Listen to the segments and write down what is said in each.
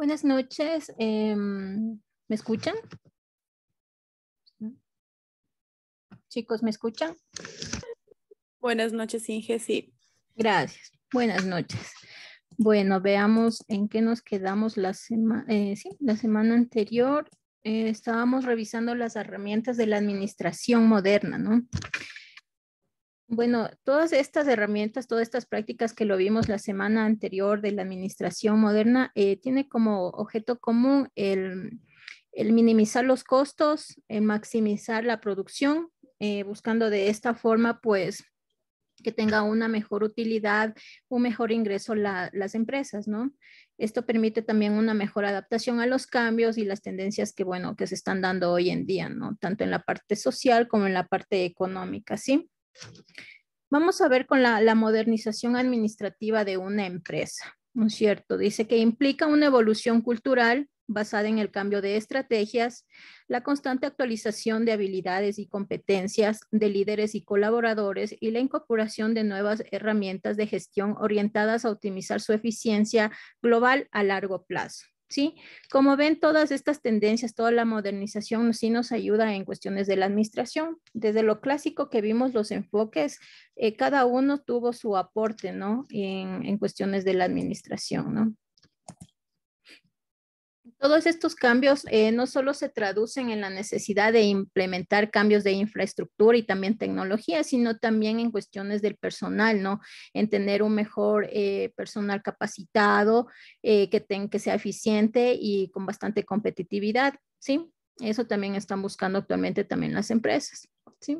Buenas noches. Em, ¿Me escuchan? Chicos, ¿me escuchan? Buenas noches, Inge, sí. Gracias. Buenas noches. Bueno, veamos en qué nos quedamos la, eh, la semana anterior. Eh, estábamos revisando las herramientas de la administración moderna, ¿no? Bueno, todas estas herramientas, todas estas prácticas que lo vimos la semana anterior de la administración moderna, eh, tiene como objeto común el, minimizar los costos, el eh, maximizar la producción, eh, buscando de esta forma, pues, que tenga una mejor utilidad, un mejor ingreso las empresas, ¿no? Esto permite también una mejor adaptación a los cambios y las tendencias que, bueno, que se están dando hoy en día, ¿no? Tanto en la parte social como en la parte económica, ¿sí? Vamos a ver con la, modernización administrativa de una empresa, ¿no cierto? Dice que implica una evolución cultural basada en el cambio de estrategias, la constante actualización de habilidades y competencias de líderes y colaboradores y la incorporación de nuevas herramientas de gestión orientadas a optimizar su eficiencia global a largo plazo. ¿sí? Como ven, todas estas tendencias, toda la modernización sí nos ayuda en cuestiones de la administración. Desde lo clásico que vimos los enfoques, eh, cada uno tuvo su aporte, ¿no? En, en cuestiones de la administración, ¿no? Todos estos cambios eh, no solo se traducen en la necesidad de implementar cambios de infraestructura y también tecnología, sino también en cuestiones del personal, ¿no? En tener un mejor eh, personal capacitado, eh, que, tenga que sea eficiente y con bastante competitividad, ¿sí? Eso también están buscando actualmente también las empresas, ¿sí?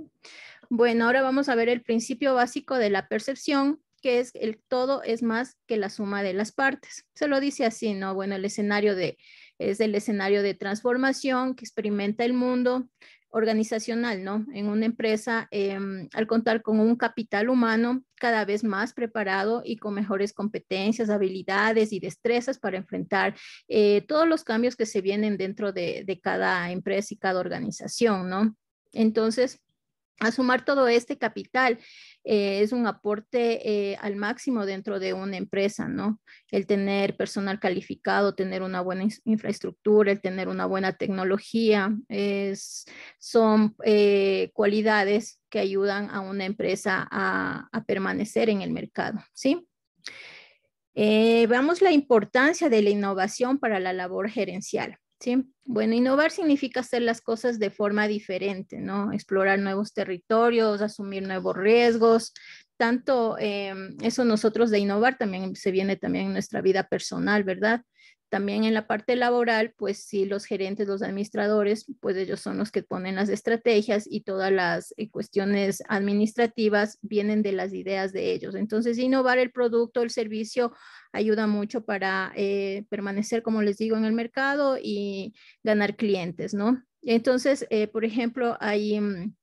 Bueno, ahora vamos a ver el principio básico de la percepción, que es el todo es más que la suma de las partes. Se lo dice así, ¿no? Bueno, el escenario de es el escenario de transformación que experimenta el mundo organizacional, ¿no? En una empresa, em, al contar con un capital humano cada vez más preparado y con mejores competencias, habilidades y destrezas para enfrentar eh, todos los cambios que se vienen dentro de, de cada empresa y cada organización, ¿no? Entonces, a sumar todo este capital eh, es un aporte eh, al máximo dentro de una empresa, ¿no? El tener personal calificado, tener una buena infraestructura, el tener una buena tecnología, son eh, cualidades que ayudan a una empresa a, a permanecer en el mercado, ¿sí? veamos la importancia de la innovación para la labor gerencial bueno, innovar significa hacer las cosas de forma diferente, ¿no? Explorar nuevos territorios, asumir nuevos riesgos, tanto em, eso nosotros de innovar también se viene también en nuestra vida personal, ¿verdad? También en la parte laboral, pues sí, los gerentes, los administradores, pues ellos son los que ponen las estrategias y todas las eh, cuestiones administrativas vienen de las ideas de ellos. Entonces, innovar el producto, el servicio, ayuda mucho para eh, permanecer, como les digo, en el mercado y ganar clientes, ¿no? Entonces, eh, por ejemplo, hay, mm,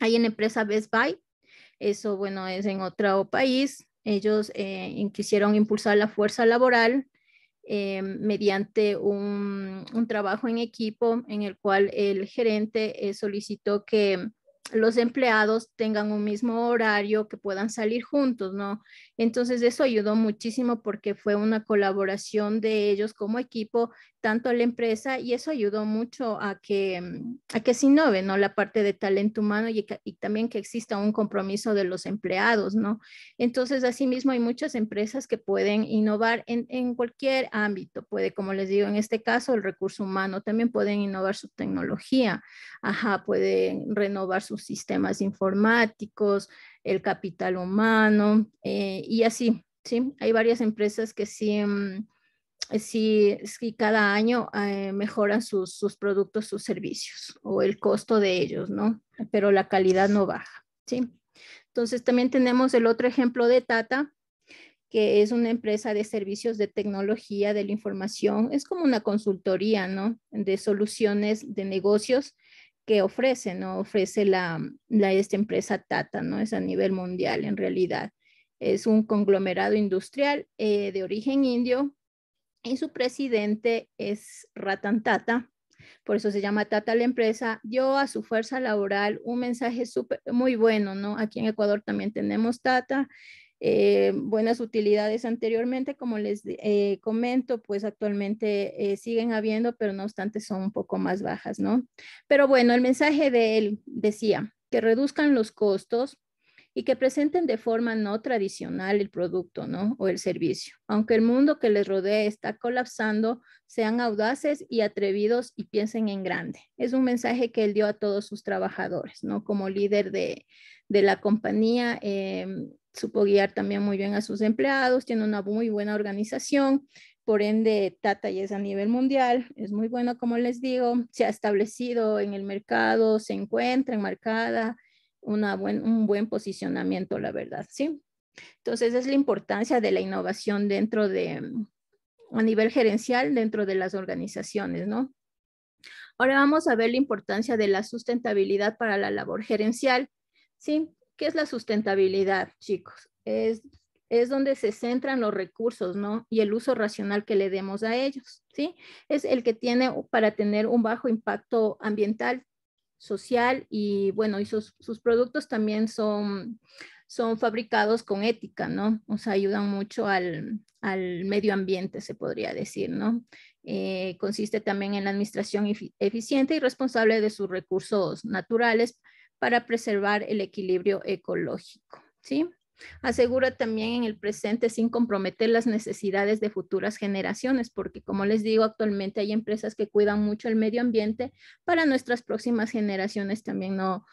hay en empresa Best Buy, eso, bueno, es en otro país. Ellos quisieron impulsar la fuerza laboral eh, mediante un, trabajo en equipo en el cual el gerente eh, solicitó que los empleados tengan un mismo horario, que puedan salir juntos, ¿no? Entonces eso ayudó muchísimo porque fue una colaboración de ellos como equipo, tanto la empresa, y eso ayudó mucho a que, mm, que se innove, ¿no? La parte de talento humano y, también que exista un compromiso de los empleados, ¿no? Entonces, asimismo, hay muchas empresas que pueden innovar en, en cualquier ámbito, puede, como les digo, en este caso, el recurso humano, también pueden innovar su tecnología, ajá, pueden renovar su sistemas informáticos, el capital humano eh, y así, ¿sí? Hay varias empresas que sí, mm, sí, cada año eh, mejoran sus, sus, productos, sus servicios o el costo de ellos, ¿no? Pero la calidad no baja, ¿sí? Entonces también tenemos el otro ejemplo de Tata, que es una empresa de servicios de tecnología de la información. Es como una consultoría, ¿no? De soluciones de negocios que ofrece, ¿no? Ofrece la, esta empresa Tata, ¿no? Es a nivel mundial en realidad. Es un conglomerado industrial eh, de origen indio y su presidente es Ratan Tata, por eso se llama Tata la empresa, dio a su fuerza laboral un mensaje muy bueno, ¿no? Aquí en Ecuador también tenemos Tata eh, buenas utilidades anteriormente, como les eh, comento, pues actualmente eh, siguen habiendo, pero no obstante son un poco más bajas, ¿no? Pero bueno, el mensaje de él decía que reduzcan los costos y que presenten de forma no tradicional el producto, ¿no? O el servicio. Aunque el mundo que les rodea está colapsando, sean audaces y atrevidos y piensen en grande. Es un mensaje que él dio a todos sus trabajadores, ¿no? Como líder de, de la compañía. Em, supo guiar también muy bien a sus empleados, tiene una muy buena organización, por ende Tata ya es a nivel mundial, es muy bueno como les digo, se ha establecido en el mercado, se encuentra enmarcada, una un buen posicionamiento, la verdad, ¿sí? Entonces es la importancia de la innovación dentro de, mm, a nivel gerencial, dentro de las organizaciones, ¿no? Ahora vamos a ver la importancia de la sustentabilidad para la labor gerencial. Sí, ¿Qué es la sustentabilidad, chicos? Es, es donde se centran los recursos, ¿no? Y el uso racional que le demos a ellos, ¿sí? Es el que tiene para tener un bajo impacto ambiental, social y, bueno, y sus, sus productos también son, son fabricados con ética, ¿no? O sea, ayudan mucho al, al medio ambiente, se podría decir, ¿no? Eh, consiste también en la administración eficiente y responsable de sus recursos naturales para preservar el equilibrio ecológico. ¿sí? Asegura también en el presente sin comprometer las necesidades de futuras generaciones, porque como les digo, actualmente hay empresas que cuidan mucho el medio ambiente para nuestras próximas generaciones también no,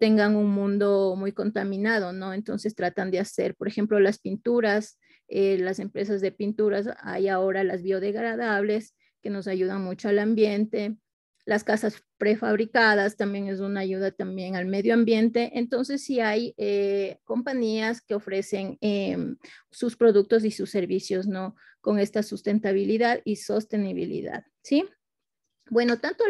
tengan un mundo muy contaminado, ¿no? Entonces tratan de hacer, por ejemplo, las pinturas, eh, las empresas de pinturas, hay ahora las biodegradables que nos ayudan mucho al ambiente las casas prefabricadas también es una ayuda también al medio ambiente. Entonces, sí hay eh, compañías que ofrecen em, sus productos y sus servicios, ¿no? Con esta sustentabilidad y sostenibilidad, ¿sí? Bueno, tanto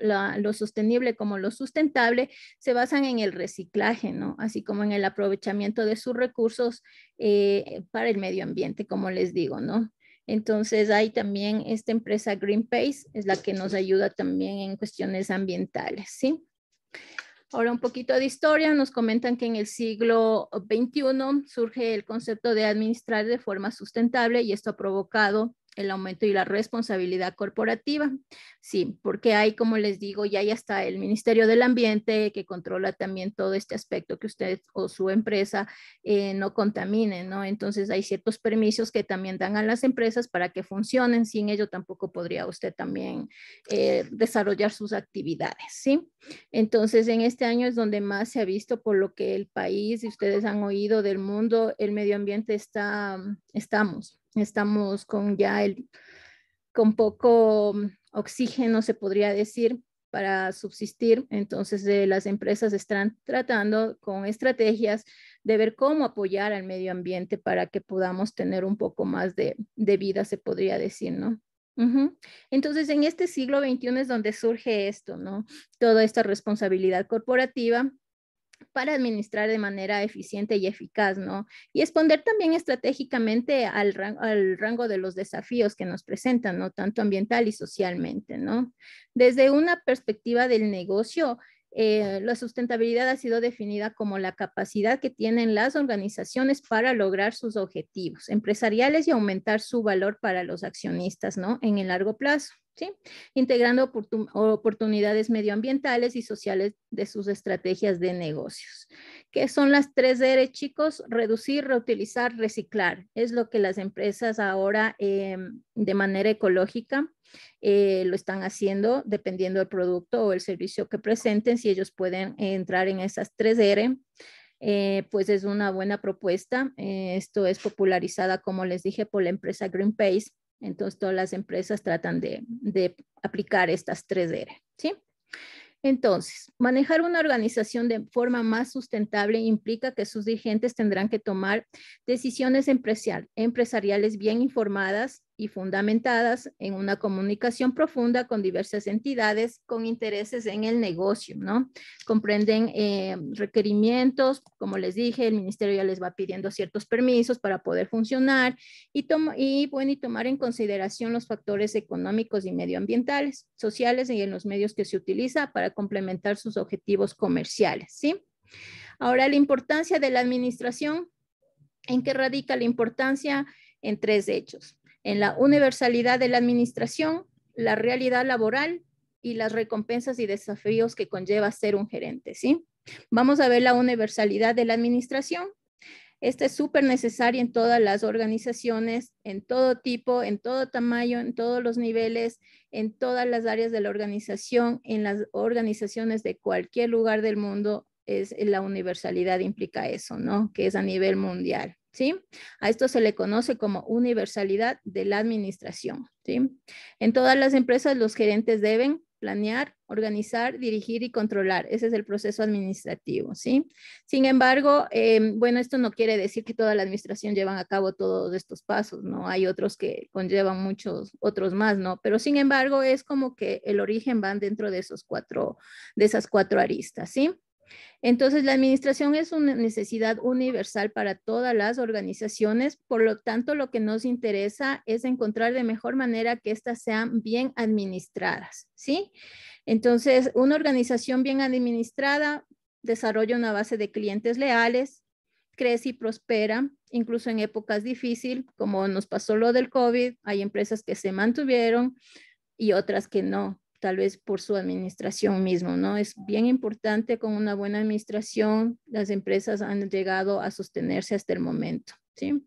lo sostenible como lo sustentable se basan en el reciclaje, ¿no? Así como en el aprovechamiento de sus recursos eh, para el medio ambiente, como les digo, ¿no? Entonces hay también esta empresa Greenpeace, es la que nos ayuda también en cuestiones ambientales, ¿sí? Ahora un poquito de historia, nos comentan que en el siglo XXI surge el concepto de administrar de forma sustentable y esto ha provocado el aumento y la responsabilidad corporativa. Sí, porque hay, como les digo, ya ya está el Ministerio del Ambiente que controla también todo este aspecto que usted o su empresa eh, no contamine, ¿no? Entonces hay ciertos permisos que también dan a las empresas para que funcionen. Sin ello tampoco podría usted también eh, desarrollar sus actividades, ¿sí? Entonces en este año es donde más se ha visto por lo que el país, y ustedes han oído del mundo, el medio ambiente está, estamos estamos con ya el, con poco mm, oxígeno, se podría decir, para subsistir. Entonces, eh, las empresas están tratando con estrategias de ver cómo apoyar al medio ambiente para que podamos tener un poco más de, vida, se podría decir, ¿no? Entonces, en este siglo XXI es donde surge esto, ¿no? Toda esta responsabilidad corporativa para administrar de manera eficiente y eficaz, ¿no? Y responder también estratégicamente al, rango de los desafíos que nos presentan, ¿no? Tanto ambiental y socialmente, ¿no? Desde una perspectiva del negocio, eh, la sustentabilidad ha sido definida como la capacidad que tienen las organizaciones para lograr sus objetivos empresariales y aumentar su valor para los accionistas, ¿no? En el largo plazo integrando oportunidades medioambientales y sociales de sus estrategias de negocios. ¿Qué son las tres R, chicos? Reducir, reutilizar, reciclar. Es lo que las empresas ahora em, de manera ecológica eh, lo están haciendo dependiendo del producto o el servicio que presenten. Si ellos pueden entrar en esas tres R, eh, pues es una buena propuesta. Eh, esto es popularizada, como les dije, por la empresa Greenpeace entonces, todas las empresas tratan de, aplicar estas tres e r ¿sí? Entonces, manejar una organización de forma más sustentable implica que sus dirigentes tendrán que tomar decisiones empresariales bien informadas, y fundamentadas en una comunicación profunda con diversas entidades con intereses en el negocio, ¿no? Comprenden eh, requerimientos, como les dije, el ministerio ya les va pidiendo ciertos permisos para poder funcionar y, y, bueno, tomar en consideración los factores económicos y medioambientales, sociales y en los medios que se utiliza para complementar sus objetivos comerciales, ¿sí? Ahora, la importancia de la administración, ¿en qué radica la importancia? En tres hechos en la universalidad de la administración, la realidad laboral y las recompensas y desafíos que conlleva ser un gerente, ¿sí? Vamos a ver la universalidad de la administración. Esta es súper necesaria en todas las organizaciones, en todo tipo, en todo tamaño, en todos los niveles, en todas las áreas de la organización, en las organizaciones de cualquier lugar del mundo, es la universalidad implica eso, ¿no? Que es a nivel mundial. ¿sí? A esto se le conoce como universalidad de la administración, ¿sí? En todas las empresas los gerentes deben planear, organizar, dirigir y controlar. Ese es el proceso administrativo, ¿sí? Sin embargo, em, bueno, esto no quiere decir que toda la administración llevan a cabo todos estos pasos, ¿no? Hay otros que conllevan muchos otros más, ¿no? Pero sin embargo, es como que el origen van dentro de esos cuatro, de esas cuatro aristas, ¿sí? Entonces, la administración es una necesidad universal para todas las organizaciones, por lo tanto, lo que nos interesa es encontrar de mejor manera que éstas sean bien administradas, ¿sí? Entonces, una organización bien administrada desarrolla una base de clientes leales, crece y prospera, incluso en épocas difíciles, como nos pasó lo del COVID, hay empresas que se mantuvieron y otras que no, tal vez por su administración mismo, ¿no? Es bien importante con una buena administración, las empresas han llegado a sostenerse hasta el momento, ¿sí?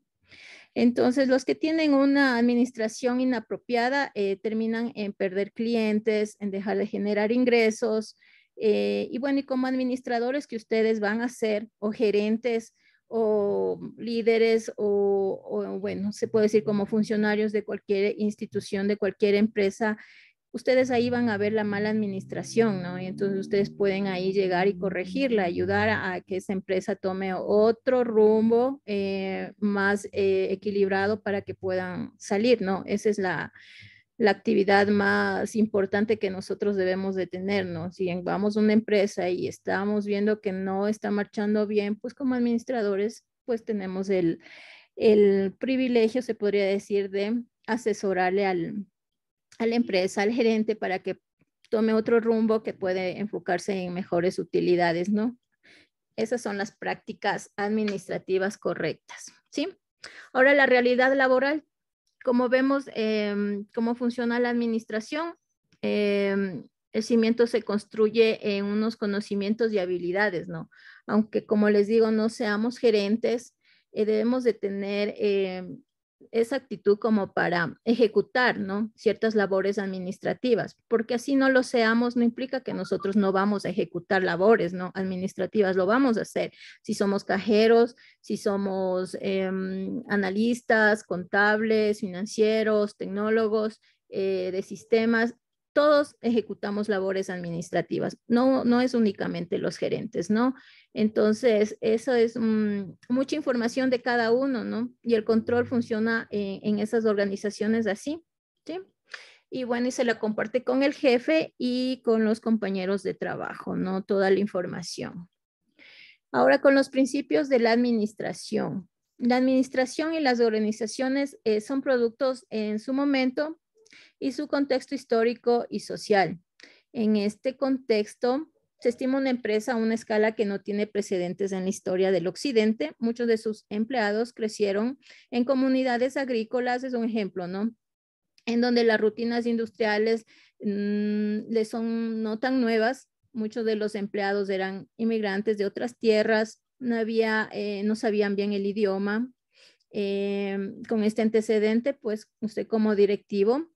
Entonces, los que tienen una administración inapropiada eh, terminan en perder clientes, en dejar de generar ingresos. Eh, y bueno, y como administradores que ustedes van a ser, o gerentes, o líderes, o, o bueno, se puede decir como funcionarios de cualquier institución, de cualquier empresa, ustedes ahí van a ver la mala administración, ¿no? Y entonces ustedes pueden ahí llegar y corregirla, ayudar a, que esa empresa tome otro rumbo eh, más eh, equilibrado para que puedan salir, ¿no? Esa es la, actividad más importante que nosotros debemos de tener, ¿no? Si vamos a una empresa y estamos viendo que no está marchando bien, pues como administradores, pues tenemos el privilegio, se podría decir, de asesorarle al, a la empresa, al gerente, para que tome otro rumbo que puede enfocarse en mejores utilidades, ¿no? Esas son las prácticas administrativas correctas, ¿sí? Ahora, la realidad laboral, como vemos em, cómo funciona la administración, em, el cimiento se construye en unos conocimientos y habilidades, ¿no? Aunque, como les digo, no seamos gerentes, eh, debemos de tener em, esa actitud como para ejecutar ciertas labores administrativas, porque así no lo seamos no implica que nosotros no vamos a ejecutar labores ¿no? administrativas, lo vamos a hacer. Si somos cajeros, si somos em, analistas, contables, financieros, tecnólogos eh, de sistemas, todos ejecutamos labores administrativas, no, no es únicamente los gerentes, ¿no? Entonces, eso es mm, mucha información de cada uno, ¿no? Y el control funciona eh, en, esas organizaciones así, ¿sí? Y bueno, y se la comparte con el jefe y con los compañeros de trabajo, ¿no? Toda la información. Ahora con los principios de la administración. La administración y las organizaciones eh, son productos en su momento y su contexto histórico y social. En este contexto, se estima una empresa a una escala que no tiene precedentes en la historia del Occidente. Muchos de sus empleados crecieron en comunidades agrícolas, es un ejemplo, ¿no? En donde las rutinas industriales mm, les son no tan nuevas. Muchos de los empleados eran inmigrantes de otras tierras, no, eh, sabían bien el idioma. Eh, con este antecedente, pues usted como directivo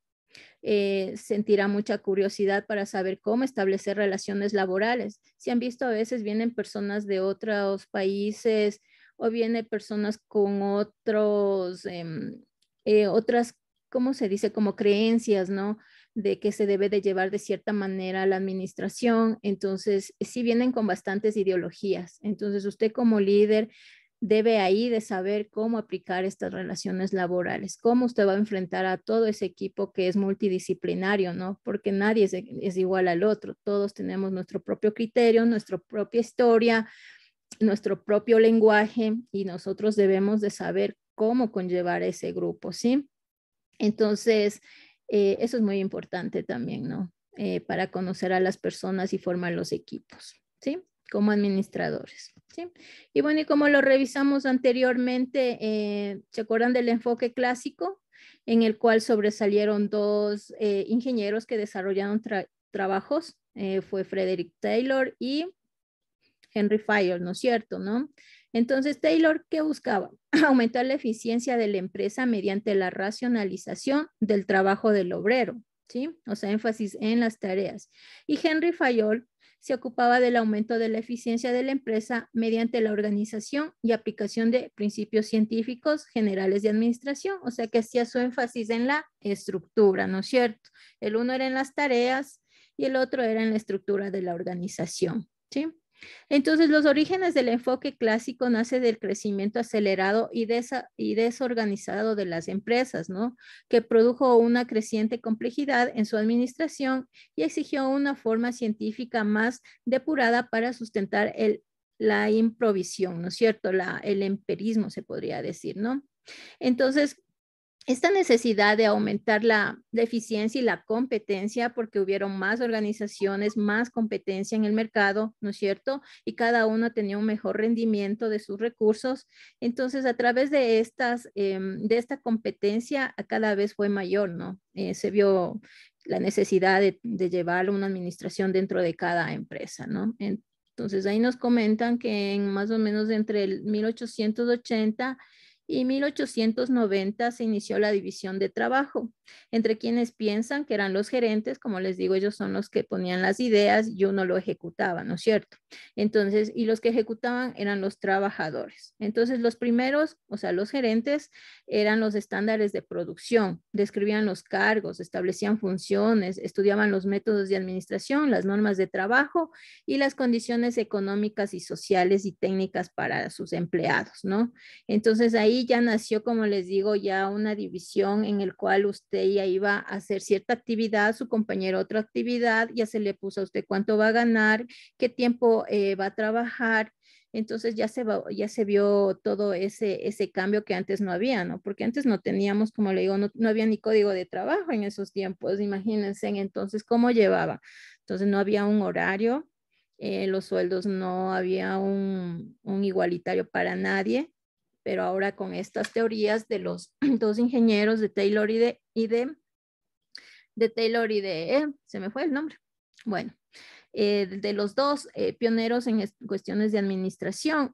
eh, sentirá mucha curiosidad para saber cómo establecer relaciones laborales. Si han visto, a veces vienen personas de otros países o vienen personas con otros, em, eh, otras, ¿cómo se dice? Como creencias, ¿no? De que se debe de llevar de cierta manera la administración. Entonces, sí vienen con bastantes ideologías. Entonces, usted como líder debe ahí de saber cómo aplicar estas relaciones laborales, cómo usted va a enfrentar a todo ese equipo que es multidisciplinario, ¿no? Porque nadie es, igual al otro, todos tenemos nuestro propio criterio, nuestra propia historia, nuestro propio lenguaje y nosotros debemos de saber cómo conllevar ese grupo, ¿sí? Entonces, eh, eso es muy importante también, ¿no? Eh, para conocer a las personas y formar los equipos, ¿sí? como administradores. ¿sí? Y bueno, y como lo revisamos anteriormente, eh, ¿se acuerdan del enfoque clásico? En el cual sobresalieron dos eh, ingenieros que desarrollaron trabajos, eh, fue Frederick Taylor y Henry Fayol, ¿no es cierto? ¿no? Entonces, Taylor, ¿qué buscaba? Aumentar la eficiencia de la empresa mediante la racionalización del trabajo del obrero, ¿sí? O sea, énfasis en las tareas. Y Henry Fayol se ocupaba del aumento de la eficiencia de la empresa mediante la organización y aplicación de principios científicos generales de administración, o sea que hacía su énfasis en la estructura, ¿no es cierto? El uno era en las tareas y el otro era en la estructura de la organización, ¿sí? Entonces, los orígenes del enfoque clásico nace del crecimiento acelerado y, desorganizado de las empresas, ¿no? Que produjo una creciente complejidad en su administración y exigió una forma científica más depurada para sustentar la improvisión, ¿no es cierto? el empirismo, se podría decir, ¿no? Entonces, esta necesidad de aumentar la, eficiencia y la competencia, porque hubieron más organizaciones, más competencia en el mercado, ¿no es cierto? Y cada uno tenía un mejor rendimiento de sus recursos. Entonces, a través de, estas, em, de esta competencia, cada vez fue mayor, ¿no? Eh, se vio la necesidad de, de, llevar una administración dentro de cada empresa, ¿no? Entonces, ahí nos comentan que en más o menos entre el 1880 y 1890 se inició la división de trabajo entre quienes piensan que eran los gerentes, como les digo, ellos son los que ponían las ideas y uno lo ejecutaba, ¿no es cierto? Entonces, y los que ejecutaban eran los trabajadores. Entonces, los primeros, o sea, los gerentes eran los estándares de producción, describían los cargos, establecían funciones, estudiaban los métodos de administración, las normas de trabajo y las condiciones económicas y sociales y técnicas para sus empleados, ¿no? Entonces, ahí ya nació, como les digo, ya una división en el cual usted ya iba a hacer cierta actividad, su compañero otra actividad, ya se le puso a usted cuánto va a ganar, qué tiempo eh, va a trabajar. Entonces ya se, ya se vio todo ese, ese cambio que antes no había, ¿no? Porque antes no teníamos, como le digo, no, había ni código de trabajo en esos tiempos, imagínense entonces cómo llevaba. Entonces no había un horario, eh, los sueldos no había un igualitario para nadie pero ahora con estas teorías de los dos ingenieros de Taylor y de, y de, Taylor y de, eh, se me fue el nombre, bueno, eh, de los dos eh, pioneros en cuestiones de administración,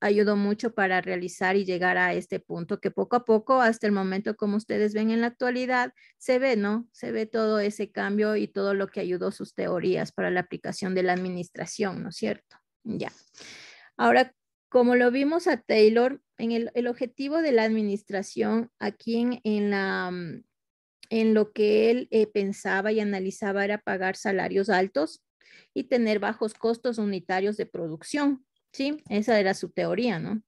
ayudó mucho para realizar y llegar a este punto que poco a poco, hasta el momento, como ustedes ven en la actualidad, se ve, ¿no? Se ve todo ese cambio y todo lo que ayudó sus teorías para la aplicación de la administración, ¿no es cierto? Ya. Ahora, como lo vimos a Taylor, el, objetivo de la administración aquí en, mm, lo que él eh, pensaba y analizaba era pagar salarios altos y tener bajos costos unitarios de producción, ¿sí? Esa era su teoría, ¿no?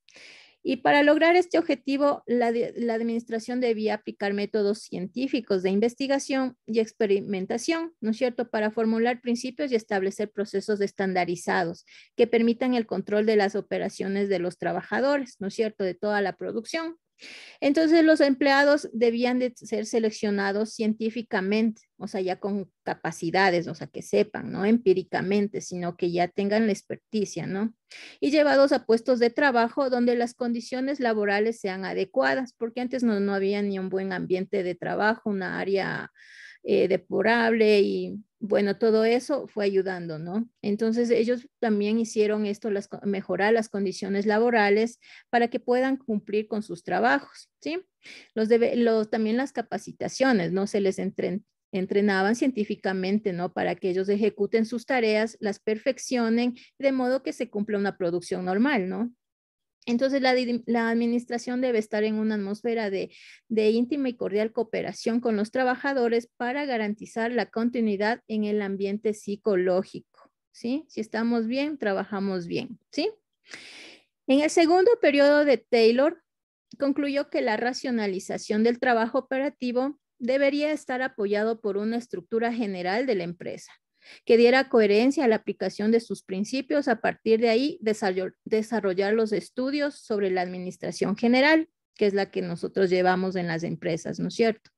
Y para lograr este objetivo, la, administración debía aplicar métodos científicos de investigación y experimentación, ¿no es cierto?, para formular principios y establecer procesos estandarizados que permitan el control de las operaciones de los trabajadores, ¿no es cierto?, de toda la producción. Entonces los empleados debían de ser seleccionados científicamente, o sea, ya con capacidades, o sea, que sepan, no empíricamente, sino que ya tengan la experticia, ¿no? Y llevados a puestos de trabajo donde las condiciones laborales sean adecuadas, porque antes no, había ni un buen ambiente de trabajo, una área eh, y bueno, todo eso fue ayudando, ¿no? Entonces ellos también hicieron esto, las, mejorar las condiciones laborales para que puedan cumplir con sus trabajos, ¿sí? Los, los también las capacitaciones, ¿no? Se les entrenaban científicamente, ¿no? Para que ellos ejecuten sus tareas, las perfeccionen, de modo que se cumpla una producción normal, ¿no? Entonces, la, administración debe estar en una atmósfera de, íntima y cordial cooperación con los trabajadores para garantizar la continuidad en el ambiente psicológico, ¿sí? Si estamos bien, trabajamos bien, ¿sí? En el segundo periodo de Taylor, concluyó que la racionalización del trabajo operativo debería estar apoyado por una estructura general de la empresa que diera coherencia a la aplicación de sus principios, a partir de ahí desarrollar los estudios sobre la administración general, que es la que nosotros llevamos en las empresas, ¿no es cierto?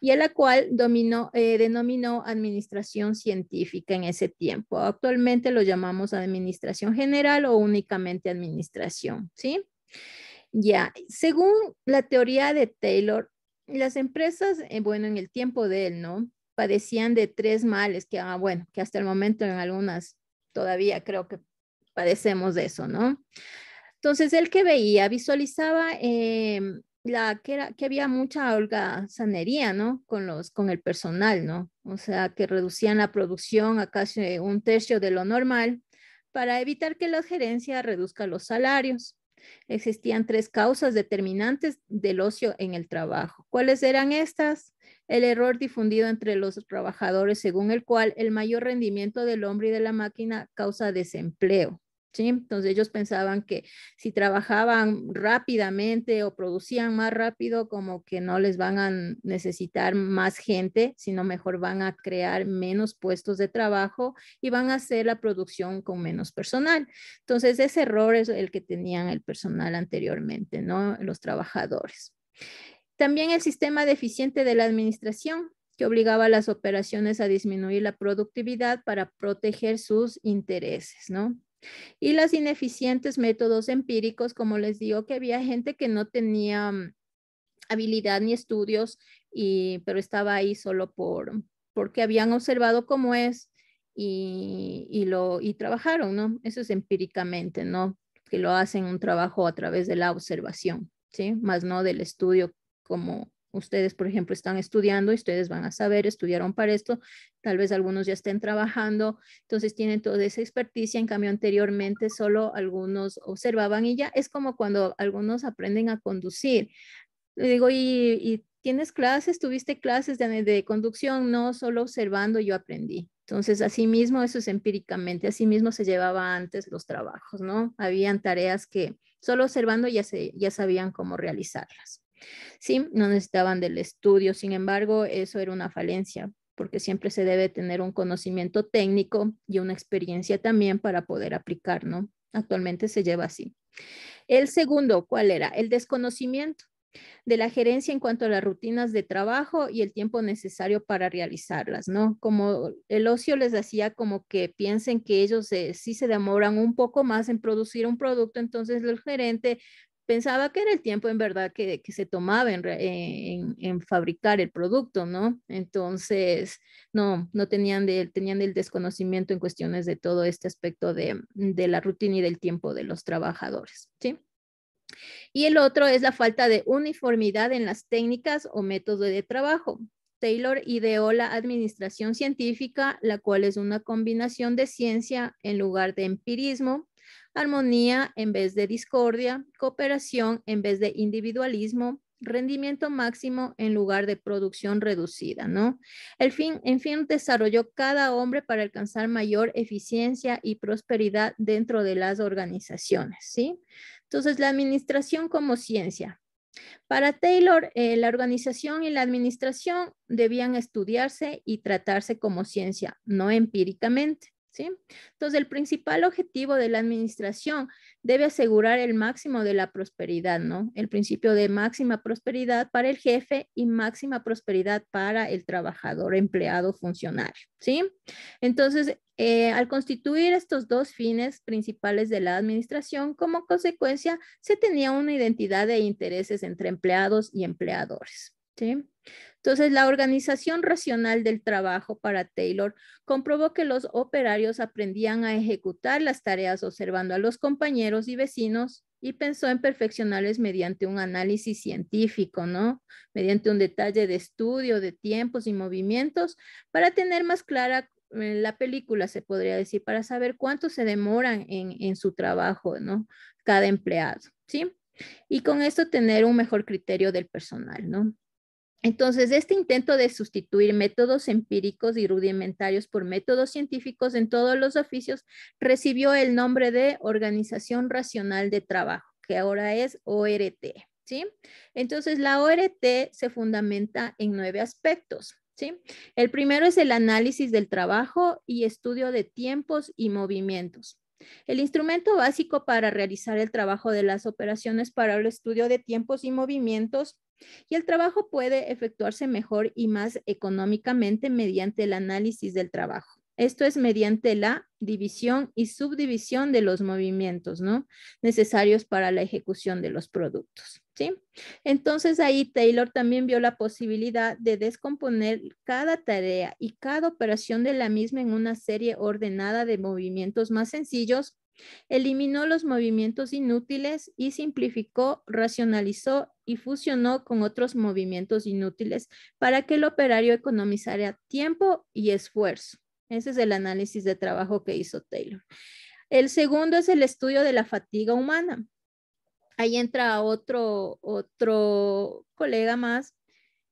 Y a la cual dominó, eh, denominó administración científica en ese tiempo. Actualmente lo llamamos administración general o únicamente administración, ¿sí? Ya, según la teoría de Taylor, las empresas, eh, bueno, en el tiempo de él, ¿no? padecían de tres males, que ah, bueno, que hasta el momento en algunas todavía creo que padecemos de eso, ¿no? Entonces, el que veía, visualizaba em, la, que, había mucha holgazanería, ¿no? Con, los, con el personal, ¿no? O sea, que reducían la producción a casi un tercio de lo normal para evitar que la gerencia reduzca los salarios existían tres causas determinantes del ocio en el trabajo. ¿Cuáles eran estas? El error difundido entre los trabajadores según el cual el mayor rendimiento del hombre y de la máquina causa desempleo. Entonces ellos pensaban que si trabajaban rápidamente o producían más rápido, como que no les van a necesitar más gente, sino mejor van a crear menos puestos de trabajo y van a hacer la producción con menos personal. Entonces ese error es el que tenían el personal anteriormente, ¿no? Los trabajadores. También el sistema deficiente de la administración, que obligaba a las operaciones a disminuir la productividad para proteger sus intereses, ¿no? Y los ineficientes métodos empíricos, como les digo, que había gente que no tenía mm, habilidad ni estudios, y, pero estaba ahí solo por, porque habían observado cómo es y, y, lo, y trabajaron, ¿no? Eso es empíricamente, ¿no? Que lo hacen un trabajo a través de la observación, ¿sí? Más no del estudio como ustedes, por ejemplo, están estudiando y ustedes van a saber, estudiaron para esto, tal vez algunos ya estén trabajando, entonces tienen toda esa experticia, en cambio anteriormente solo algunos observaban y ya es como cuando algunos aprenden a conducir. Le digo, y, tienes clases, tuviste clases de, conducción, no solo observando yo aprendí. Entonces, así mismo, eso es empíricamente, así mismo se llevaba antes los trabajos, ¿no? Habían tareas que solo observando ya, ya sabían cómo realizarlas. Sí, no necesitaban del estudio, sin embargo, eso era una falencia, porque siempre se debe tener un conocimiento técnico y una experiencia también para poder aplicar, ¿no? Actualmente se lleva así. El segundo, ¿cuál era? El desconocimiento de la gerencia en cuanto a las rutinas de trabajo y el tiempo necesario para realizarlas, ¿no? Como el ocio les hacía como que piensen que ellos eh, sí se demoran un poco más en producir un producto, entonces el gerente pensaba que era el tiempo en verdad que, se tomaba eh, en, fabricar el producto, ¿no? Entonces, no, no tenían, tenían el desconocimiento en cuestiones de todo este aspecto de, de la rutina y del tiempo de los trabajadores, ¿sí? Y el otro es la falta de uniformidad en las técnicas o métodos de trabajo. Taylor ideó la administración científica, la cual es una combinación de ciencia en lugar de empirismo, armonía en vez de discordia, cooperación en vez de individualismo, rendimiento máximo en lugar de producción reducida, ¿no? El fin, en fin, desarrolló cada hombre para alcanzar mayor eficiencia y prosperidad dentro de las organizaciones, ¿sí? Entonces, la administración como ciencia. Para Taylor, eh, la organización y la administración debían estudiarse y tratarse como ciencia, no empíricamente. Entonces, el principal objetivo de la administración debe asegurar el máximo de la prosperidad, ¿no? El principio de máxima prosperidad para el jefe y máxima prosperidad para el trabajador, empleado, funcionario, ¿sí? Entonces, eh, al constituir estos dos fines principales de la administración, como consecuencia, se tenía una identidad de intereses entre empleados y empleadores, ¿sí? Entonces, la organización racional del trabajo para Taylor comprobó que los operarios aprendían a ejecutar las tareas observando a los compañeros y vecinos y pensó en perfeccionarles mediante un análisis científico, ¿no? Mediante un detalle de estudio de tiempos y movimientos para tener más clara eh, la película, se podría decir, para saber cuánto se demoran en, en su trabajo, ¿no? Cada empleado, ¿sí? Y con esto tener un mejor criterio del personal, ¿no? Entonces, este intento de sustituir métodos empíricos y rudimentarios por métodos científicos en todos los oficios recibió el nombre de Organización Racional de Trabajo, que ahora es ORT. ¿sí? Entonces, la ORT se fundamenta en nueve aspectos. ¿sí? El primero es el análisis del trabajo y estudio de tiempos y movimientos. El instrumento básico para realizar el trabajo de las operaciones para el estudio de tiempos y movimientos y el trabajo puede efectuarse mejor y más económicamente mediante el análisis del trabajo. Esto es mediante la división y subdivisión de los movimientos, ¿no? Necesarios para la ejecución de los productos, Entonces ahí Taylor también vio la posibilidad de descomponer cada tarea y cada operación de la misma en una serie ordenada de movimientos más sencillos Eliminó los movimientos inútiles y simplificó, racionalizó y fusionó con otros movimientos inútiles para que el operario economizara tiempo y esfuerzo. Ese es el análisis de trabajo que hizo Taylor. El segundo es el estudio de la fatiga humana. Ahí entra otro, otro colega más,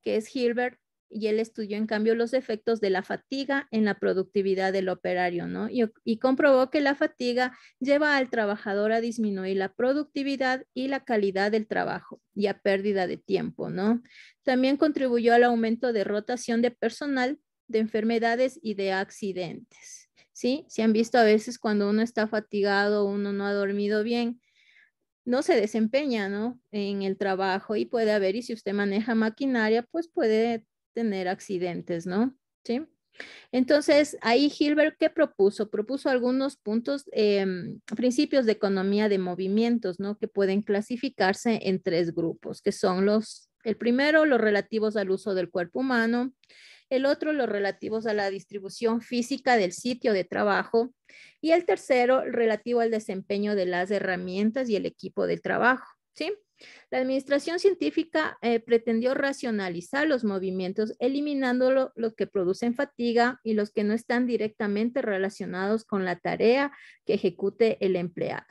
que es Hilbert, y él estudió en cambio los efectos de la fatiga en la productividad del operario, ¿no? Y, y, comprobó que la fatiga lleva al trabajador a disminuir la productividad y la calidad del trabajo y a pérdida de tiempo, ¿no? También contribuyó al aumento de rotación de personal, de enfermedades y de accidentes, ¿sí? Se han visto a veces cuando uno está fatigado, uno no ha dormido bien, no se desempeña ¿no? en el trabajo y puede haber, y si usted maneja maquinaria, pues puede tener accidentes, ¿no? Sí. Entonces, ahí Hilbert, ¿qué propuso? Propuso algunos puntos, em, principios de economía de movimientos, ¿no? Que pueden clasificarse en tres grupos, que son los, el primero, los relativos al uso del cuerpo humano, el otro, los relativos a la distribución física del sitio de trabajo, y el tercero, relativo al desempeño de las herramientas y el equipo de trabajo, ¿sí? La administración científica eh, pretendió racionalizar los movimientos, eliminando los que producen fatiga y los que no están directamente relacionados con la tarea que ejecute el empleado.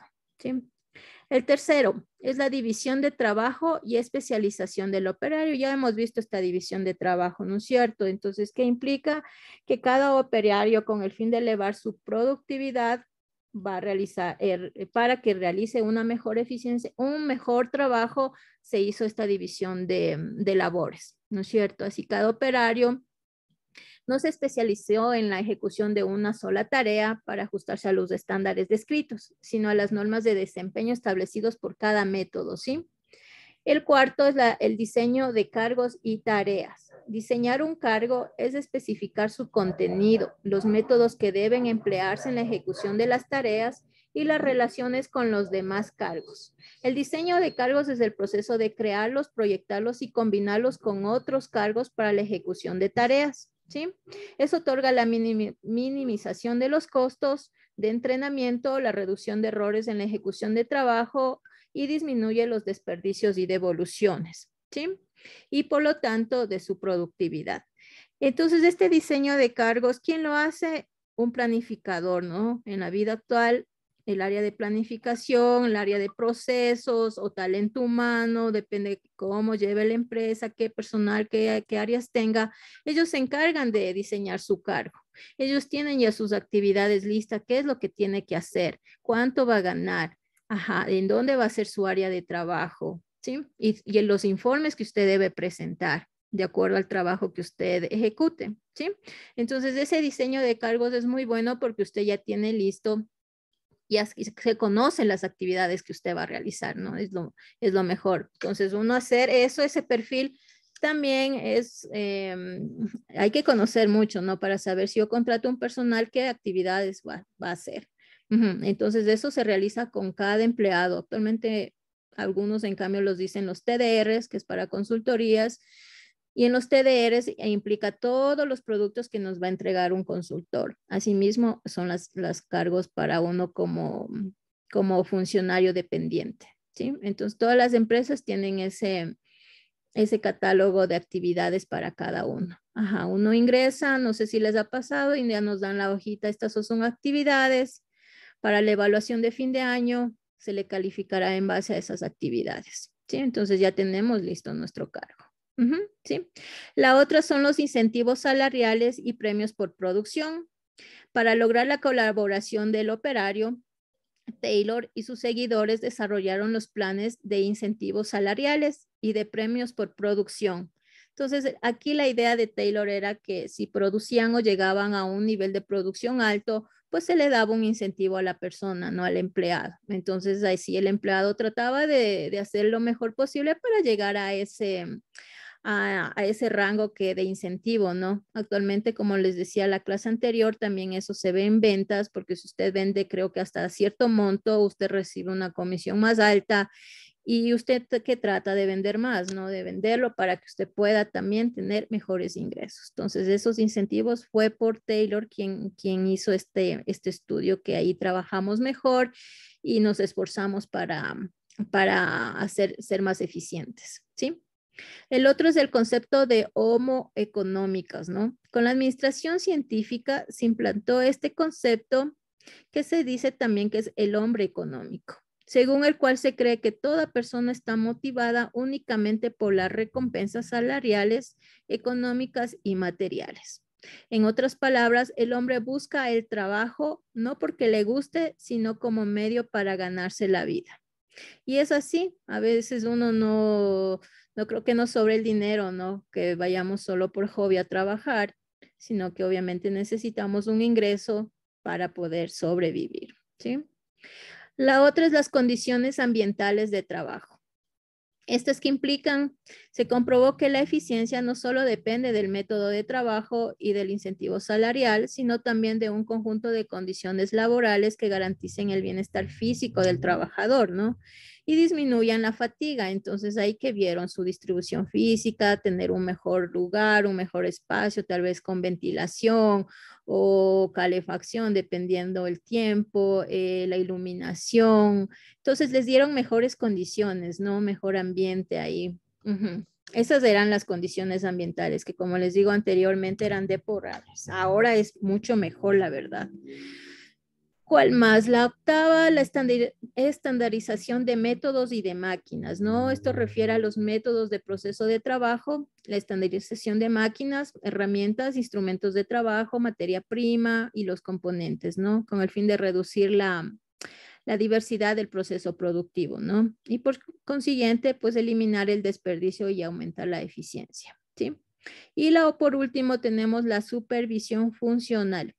El tercero es la división de trabajo y especialización del operario. Ya hemos visto esta división de trabajo, ¿no es cierto? Entonces, ¿qué implica? Que cada operario, con el fin de elevar su productividad, va a realizar, er, eh, para que realice una mejor eficiencia, un mejor trabajo, se hizo esta división de, de labores, ¿no es cierto? Así cada operario no se especializó en la ejecución de una sola tarea para ajustarse a los estándares descritos, sino a las normas de desempeño establecidos por cada método, ¿sí? El cuarto es el diseño de cargos y tareas. Diseñar un cargo es especificar su contenido, los métodos que deben emplearse en la ejecución de las tareas y las relaciones con los demás cargos. El diseño de cargos es el proceso de crearlos, proyectarlos y combinarlos con otros cargos para la ejecución de tareas. ¿sí? Eso otorga la minimización de los costos de entrenamiento, la reducción de errores en la ejecución de trabajo, y disminuye los desperdicios y devoluciones, ¿sí? Y por lo tanto de su productividad. Entonces, este diseño de cargos, ¿quién lo hace? Un planificador, ¿no? En la vida actual, el área de planificación, el área de procesos o talento humano, depende cómo lleve la empresa, qué personal, qué, qué áreas tenga. Ellos se encargan de diseñar su cargo. Ellos tienen ya sus actividades listas, qué es lo que tiene que hacer, cuánto va a ganar, Ajá, en dónde va a ser su área de trabajo, ¿sí? Y, en los informes que usted debe presentar de acuerdo al trabajo que usted ejecute, ¿sí? Entonces, ese diseño de cargos es muy bueno porque usted ya tiene listo, ya se conocen las actividades que usted va a realizar, ¿no? Es lo, es lo mejor. Entonces, uno hacer eso, ese perfil, también es, em, hay que conocer mucho, ¿no? Para saber si yo contrato un personal, qué actividades va a hacer. Entonces, eso se realiza con cada empleado. Actualmente, algunos, en cambio, los dicen los TDRs, que es para consultorías. Y en los TDRs e implica todos los productos que nos va a entregar un consultor. Asimismo, son las, cargos para uno como, como funcionario dependiente. ¿sí? Entonces, todas las empresas tienen ese, ese catálogo de actividades para cada uno. Ajá, uno ingresa, no sé si les ha pasado, y ya nos dan la hojita, estas son actividades, para la evaluación de fin de año se le calificará en base a esas actividades. Entonces ya tenemos listo nuestro cargo. ¿sí? La otra son los incentivos salariales y premios por producción. Para lograr la colaboración del operario, Taylor y sus seguidores desarrollaron los planes de incentivos salariales y de premios por producción. Entonces, aquí la idea de Taylor era que si producían o llegaban a un nivel de producción alto, pues se le daba un incentivo a la persona, no al empleado. Entonces, ahí sí el empleado trataba de, hacer lo mejor posible para llegar a ese, a, a, ese rango que de incentivo, ¿no? Actualmente, como les decía la clase anterior, también eso se ve en ventas, porque si usted vende, creo que hasta cierto monto, usted recibe una comisión más alta y usted que trata de vender más, ¿no? De venderlo para que usted pueda también tener mejores ingresos. Entonces, esos incentivos fue por Taylor quien, quien hizo este, este estudio que ahí trabajamos mejor y nos esforzamos para, para hacer, ser más eficientes, ¿sí? El otro es el concepto de homo económicas, ¿no? Con la administración científica se implantó este concepto que se dice también que es el hombre económico según el cual se cree que toda persona está motivada únicamente por las recompensas salariales, económicas y materiales. En otras palabras, el hombre busca el trabajo no porque le guste, sino como medio para ganarse la vida. Y es así, a veces uno no, no creo que no sobre el dinero, ¿no? Que vayamos solo por hobby a trabajar, sino que obviamente necesitamos un ingreso para poder sobrevivir, ¿sí? La otra es las condiciones ambientales de trabajo. Estas que implican, se comprobó que la eficiencia no solo depende del método de trabajo y del incentivo salarial, sino también de un conjunto de condiciones laborales que garanticen el bienestar físico del trabajador, ¿no? y disminuyan la fatiga. Entonces ahí que vieron su distribución física, tener un mejor lugar, un mejor espacio, tal vez con ventilación o calefacción, dependiendo el tiempo, eh, la iluminación. Entonces les dieron mejores condiciones, ¿no? Mejor ambiente ahí. Esas eran las condiciones ambientales que, como les digo anteriormente, eran deplorables. Ahora es mucho mejor, la verdad. ¿Cuál más? La octava, la estandarización de métodos y de máquinas, ¿no? Esto refiere a los métodos de proceso de trabajo, la estandarización de máquinas, herramientas, instrumentos de trabajo, materia prima y los componentes, ¿no? Con el fin de reducir la, la diversidad del proceso productivo, ¿no? Y por consiguiente, pues eliminar el desperdicio y aumentar la eficiencia, ¿sí? Y luego, por último, tenemos la supervisión funcional.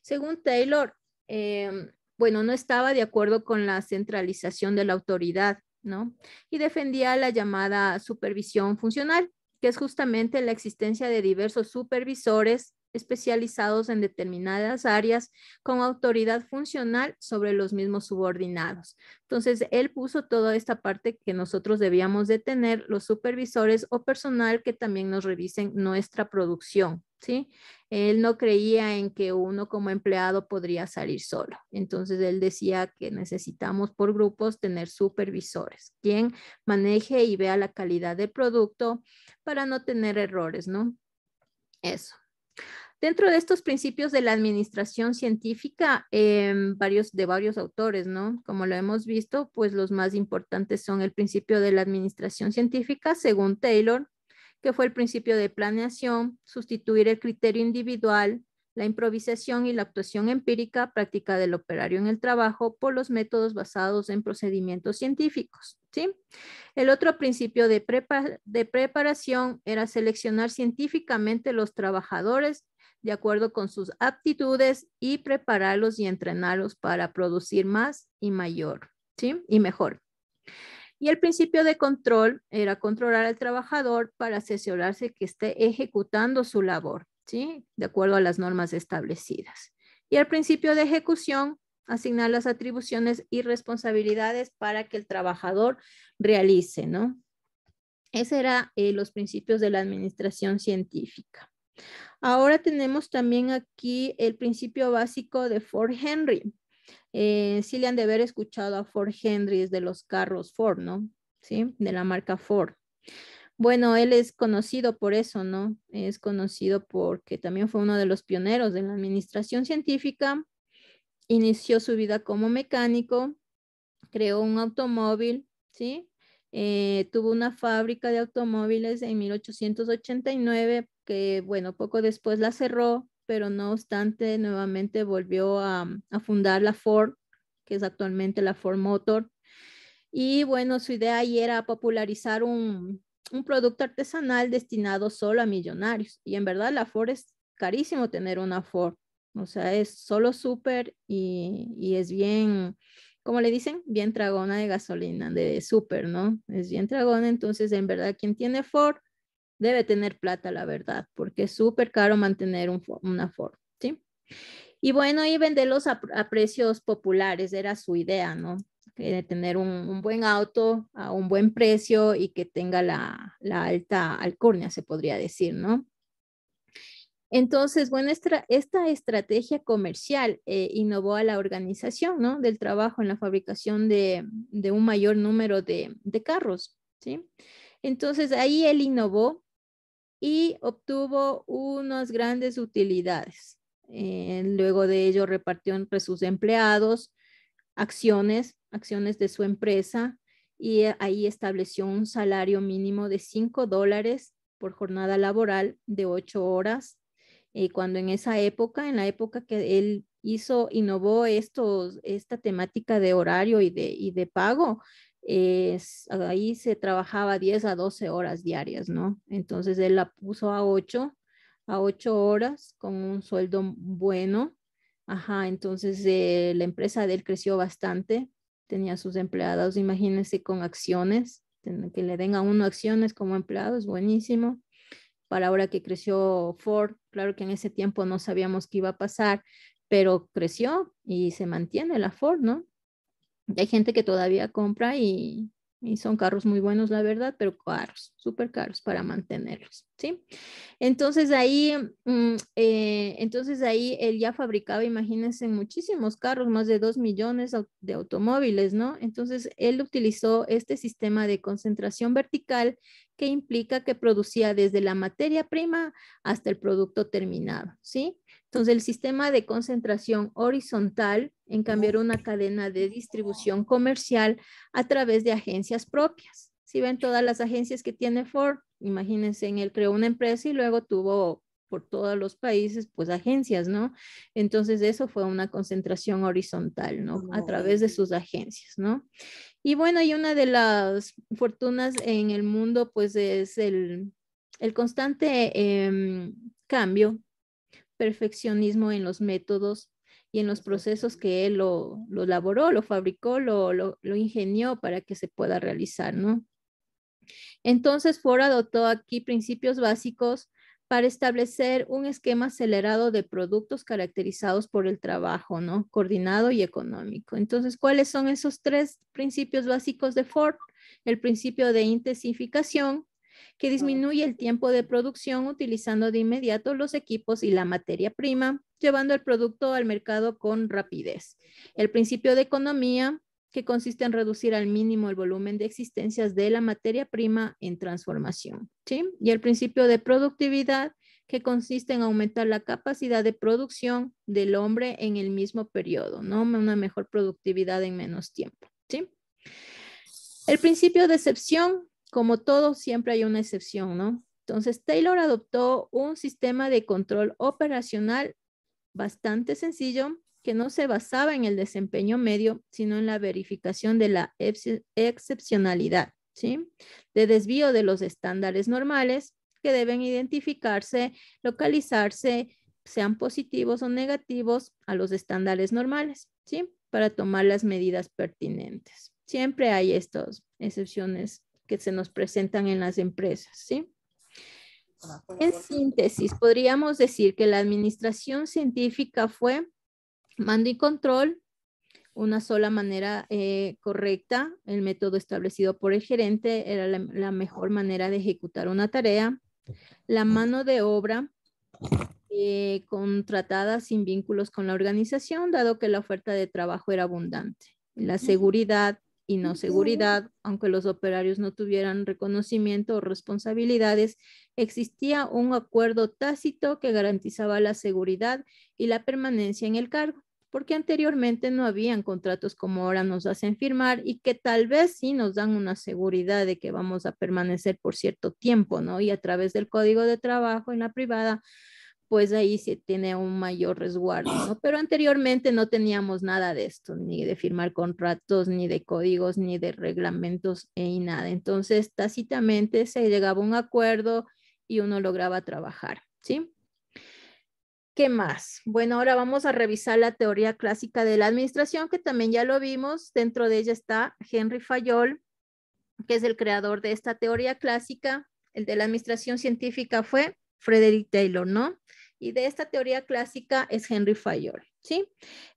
Según Taylor, Em, bueno, no estaba de acuerdo con la centralización de la autoridad, ¿no? Y defendía la llamada supervisión funcional, que es justamente la existencia de diversos supervisores especializados en determinadas áreas con autoridad funcional sobre los mismos subordinados. Entonces, él puso toda esta parte que nosotros debíamos de tener, los supervisores o personal que también nos revisen nuestra producción, ¿sí? Él no creía en que uno como empleado podría salir solo. Entonces él decía que necesitamos por grupos tener supervisores, quien maneje y vea la calidad del producto para no tener errores, ¿no? Eso. Dentro de estos principios de la administración científica, em, varios, de varios autores, ¿no? Como lo hemos visto, pues los más importantes son el principio de la administración científica, según Taylor, que fue el principio de planeación, sustituir el criterio individual, la improvisación y la actuación empírica práctica del operario en el trabajo por los métodos basados en procedimientos científicos. ¿sí? El otro principio de, de preparación era seleccionar científicamente los trabajadores de acuerdo con sus aptitudes y prepararlos y entrenarlos para producir más y mayor ¿sí? y mejor. Y el principio de control era controlar al trabajador para asegurarse que esté ejecutando su labor, ¿sí? De acuerdo a las normas establecidas. Y el principio de ejecución, asignar las atribuciones y responsabilidades para que el trabajador realice, ¿no? Esos eran eh, los principios de la administración científica. Ahora tenemos también aquí el principio básico de Ford Henry, eh, si le han de haber escuchado a Ford Henry de los carros Ford, ¿no? Sí, de la marca Ford. Bueno, él es conocido por eso, ¿no? Es conocido porque también fue uno de los pioneros de la administración científica, inició su vida como mecánico, creó un automóvil, ¿sí? Eh, tuvo una fábrica de automóviles en 1889 que, bueno, poco después la cerró pero no obstante, nuevamente volvió mm, a, fundar la Ford, que es actualmente la Ford Motor. Y bueno, su idea ahí era popularizar un, producto artesanal destinado solo a millonarios. Y en verdad la Ford es carísimo tener una Ford. O sea, es solo súper y, es bien, como le dicen? Bien tragona de gasolina, de súper, ¿no? Es bien tragona. Entonces, en verdad, quien tiene Ford debe tener plata, la verdad, porque es súper caro mantener una Ford, ¿sí? Y bueno, y venderlos a, precios populares era su idea, ¿no? de eh, tener un, buen auto a un buen precio y que tenga la, alta alcurnia, se podría decir, ¿no? Entonces, bueno, esta, estrategia comercial eh, innovó a la organización ¿no? del trabajo en la fabricación de, un mayor número de, carros, ¿sí? Entonces, ahí él innovó y obtuvo unas grandes utilidades. Eh, luego de ello repartió entre sus empleados acciones, acciones de su empresa y ahí estableció un salario mínimo de 5 dólares por jornada laboral de 8 horas. y eh, cuando en esa época, en la época que él hizo, innovó esta temática de horario y de, y de pago, es, ahí se trabajaba 10 a 12 horas diarias, ¿no? Entonces él la puso a 8, a 8 horas con un sueldo bueno. Ajá, entonces eh, la empresa de él creció bastante, tenía sus empleados, imagínense con acciones, que le den a uno acciones como empleado, es buenísimo. Para ahora que creció Ford, claro que en ese tiempo no sabíamos qué iba a pasar, pero creció y se mantiene la Ford, ¿no? Hay gente que todavía compra y, son carros muy buenos, la verdad, pero caros, súper caros para mantenerlos, ¿sí? Entonces ahí, mm, eh, entonces ahí él ya fabricaba, imagínense, muchísimos carros, más de dos millones de automóviles, ¿no? Entonces él utilizó este sistema de concentración vertical que implica que producía desde la materia prima hasta el producto terminado, ¿sí? Entonces, el sistema de concentración horizontal en cambiar una cadena de distribución comercial a través de agencias propias. Si ven todas las agencias que tiene Ford, imagínense, en él creó una empresa y luego tuvo por todos los países, pues agencias, ¿no? Entonces eso fue una concentración horizontal, ¿no? A través de sus agencias, ¿no? Y bueno, y una de las fortunas en el mundo, pues es el, constante eh, cambio perfeccionismo en los métodos y en los procesos que él lo, lo elaboró, lo fabricó, lo, lo, lo, ingenió para que se pueda realizar, ¿no? Entonces, Ford adoptó aquí principios básicos para establecer un esquema acelerado de productos caracterizados por el trabajo, ¿no? Coordinado y económico. Entonces, ¿cuáles son esos tres principios básicos de Ford? El principio de intensificación, que disminuye el tiempo de producción utilizando de inmediato los equipos y la materia prima, llevando el producto al mercado con rapidez. El principio de economía, que consiste en reducir al mínimo el volumen de existencias de la materia prima en transformación. Y el principio de productividad, que consiste en aumentar la capacidad de producción del hombre en el mismo periodo, ¿no? Una mejor productividad en menos tiempo, El principio de excepción como todo, siempre hay una excepción, ¿no? Entonces, Taylor adoptó un sistema de control operacional bastante sencillo que no se basaba en el desempeño medio, sino en la verificación de la excepcionalidad, ¿sí? De desvío de los estándares normales que deben identificarse, localizarse, sean positivos o negativos a los estándares normales, ¿sí? Para tomar las medidas pertinentes. Siempre hay estas excepciones que se nos presentan en las empresas, ¿sí? Ah, pues, en síntesis, podríamos decir que la administración científica fue mando y control, una sola manera eh, correcta, el método establecido por el gerente era la, mejor manera de ejecutar una tarea, la mano de obra eh, contratada sin vínculos con la organización, dado que la oferta de trabajo era abundante, la seguridad, y no seguridad, aunque los operarios no tuvieran reconocimiento o responsabilidades, existía un acuerdo tácito que garantizaba la seguridad y la permanencia en el cargo, porque anteriormente no habían contratos como ahora nos hacen firmar y que tal vez sí nos dan una seguridad de que vamos a permanecer por cierto tiempo, ¿no? Y a través del código de trabajo en la privada pues ahí se tiene un mayor resguardo, ¿no? Pero anteriormente no teníamos nada de esto, ni de firmar contratos, ni de códigos, ni de reglamentos e y nada. Entonces, tácitamente se llegaba a un acuerdo y uno lograba trabajar, ¿sí? ¿Qué más? Bueno, ahora vamos a revisar la teoría clásica de la administración, que también ya lo vimos. Dentro de ella está Henry Fayol, que es el creador de esta teoría clásica. El de la administración científica fue Frederick Taylor, ¿no? y de esta teoría clásica es Henry Fayol, ¿sí?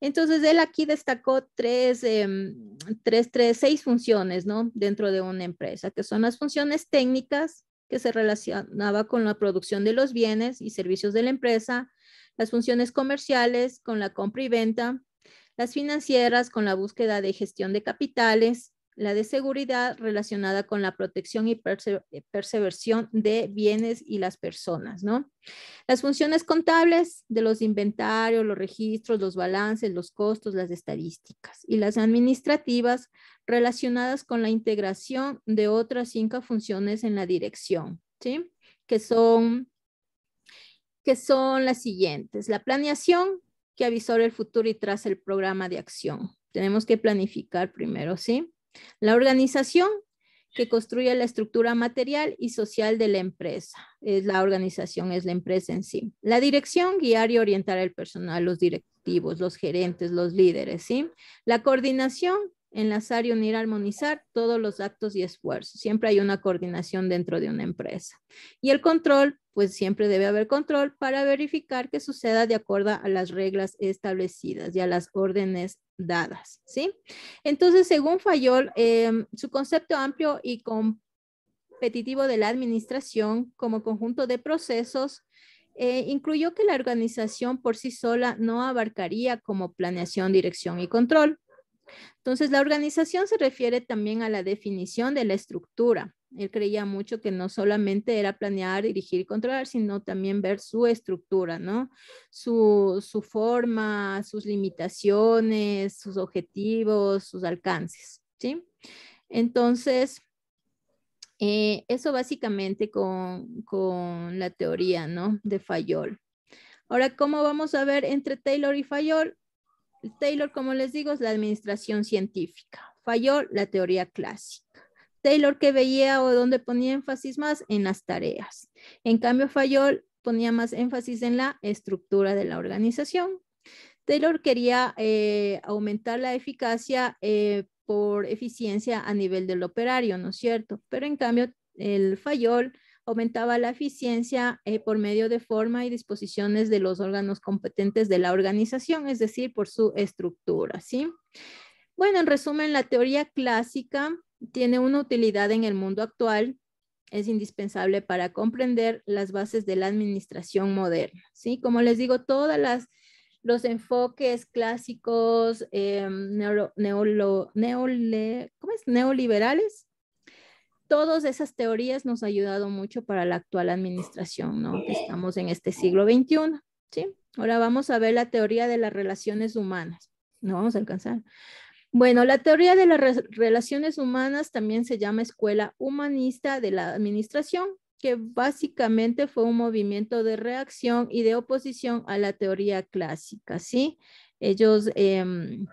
Entonces, él aquí destacó tres, em, tres, tres, seis funciones, ¿no? Dentro de una empresa, que son las funciones técnicas, que se relacionaba con la producción de los bienes y servicios de la empresa, las funciones comerciales con la compra y venta, las financieras con la búsqueda de gestión de capitales, la de seguridad relacionada con la protección y perse eh, de bienes y las personas, ¿no? Las funciones contables de los inventarios, los registros, los balances, los costos, las estadísticas y las administrativas relacionadas con la integración de otras cinco funciones en la dirección, ¿sí? Que son, que son las siguientes, la planeación que avisora el futuro y traza el programa de acción. Tenemos que planificar primero, ¿sí? La organización que construye la estructura material y social de la empresa. Es la organización, es la empresa en sí. La dirección, guiar y orientar al personal, los directivos, los gerentes, los líderes, ¿sí? La coordinación, enlazar y unir, armonizar todos los actos y esfuerzos. Siempre hay una coordinación dentro de una empresa. Y el control, pues siempre debe haber control para verificar que suceda de acuerdo a las reglas establecidas y a las órdenes dadas, ¿sí? Entonces, según Fayol, em, su concepto amplio y competitivo de la administración como conjunto de procesos eh, incluyó que la organización por sí sola no abarcaría como planeación, dirección y control, entonces, la organización se refiere también a la definición de la estructura. Él creía mucho que no solamente era planear, dirigir y controlar, sino también ver su estructura, ¿no? Su, forma, sus limitaciones, sus objetivos, sus alcances, ¿sí? Entonces, eh, eso básicamente con, con, la teoría, ¿no? De Fayol. Ahora, ¿cómo vamos a ver entre Taylor y Fayol? Taylor, como les digo, es la administración científica. Falló la teoría clásica. Taylor que veía o donde ponía énfasis más en las tareas. En cambio, Fayol ponía más énfasis en la estructura de la organización. Taylor quería eh, aumentar la eficacia eh, por eficiencia a nivel del operario, ¿no es cierto? Pero en cambio, el Fayol aumentaba la eficiencia eh, por medio de forma y disposiciones de los órganos competentes de la organización, es decir, por su estructura, ¿sí? Bueno, en resumen, la teoría clásica tiene una utilidad en el mundo actual, es indispensable para comprender las bases de la administración moderna, ¿sí? Como les digo, todas las los enfoques clásicos eh, ¿cómo es? neoliberales todas esas teorías nos ha ayudado mucho para la actual administración, ¿no? estamos en este siglo XXI, ¿sí? Ahora vamos a ver la teoría de las relaciones humanas. No vamos a alcanzar. Bueno, la teoría de las relaciones humanas también se llama escuela humanista de la administración, que básicamente fue un movimiento de reacción y de oposición a la teoría clásica, ¿sí? Ellos... Em,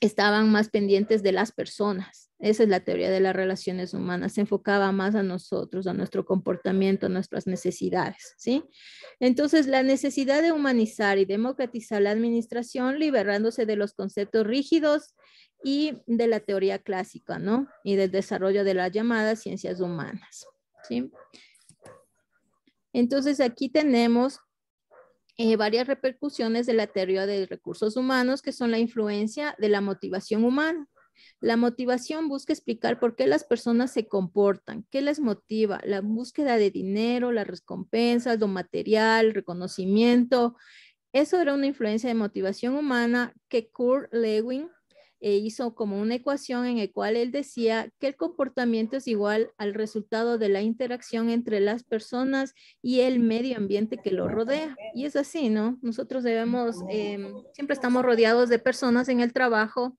estaban más pendientes de las personas. Esa es la teoría de las relaciones humanas, se enfocaba más a nosotros, a nuestro comportamiento, a nuestras necesidades, ¿sí? Entonces, la necesidad de humanizar y democratizar la administración, liberándose de los conceptos rígidos y de la teoría clásica, ¿no? Y del desarrollo de las llamadas ciencias humanas, ¿sí? Entonces, aquí tenemos eh, varias repercusiones de la teoría de recursos humanos, que son la influencia de la motivación humana. La motivación busca explicar por qué las personas se comportan, qué les motiva, la búsqueda de dinero, las recompensas, lo material, reconocimiento. Eso era una influencia de motivación humana que Kurt Lewin eh, hizo como una ecuación en la cual él decía que el comportamiento es igual al resultado de la interacción entre las personas y el medio ambiente que lo rodea. Y es así, ¿no? Nosotros debemos, em, siempre estamos rodeados de personas en el trabajo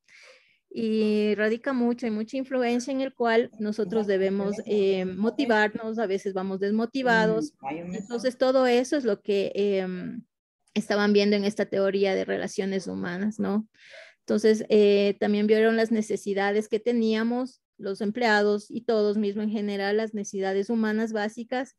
y radica mucho, y mucha influencia en el cual nosotros debemos em, motivarnos, a veces vamos desmotivados. Entonces todo eso es lo que em, estaban viendo en esta teoría de relaciones humanas, ¿no? Entonces, eh, también vieron las necesidades que teníamos los empleados y todos mismo en general, las necesidades humanas básicas,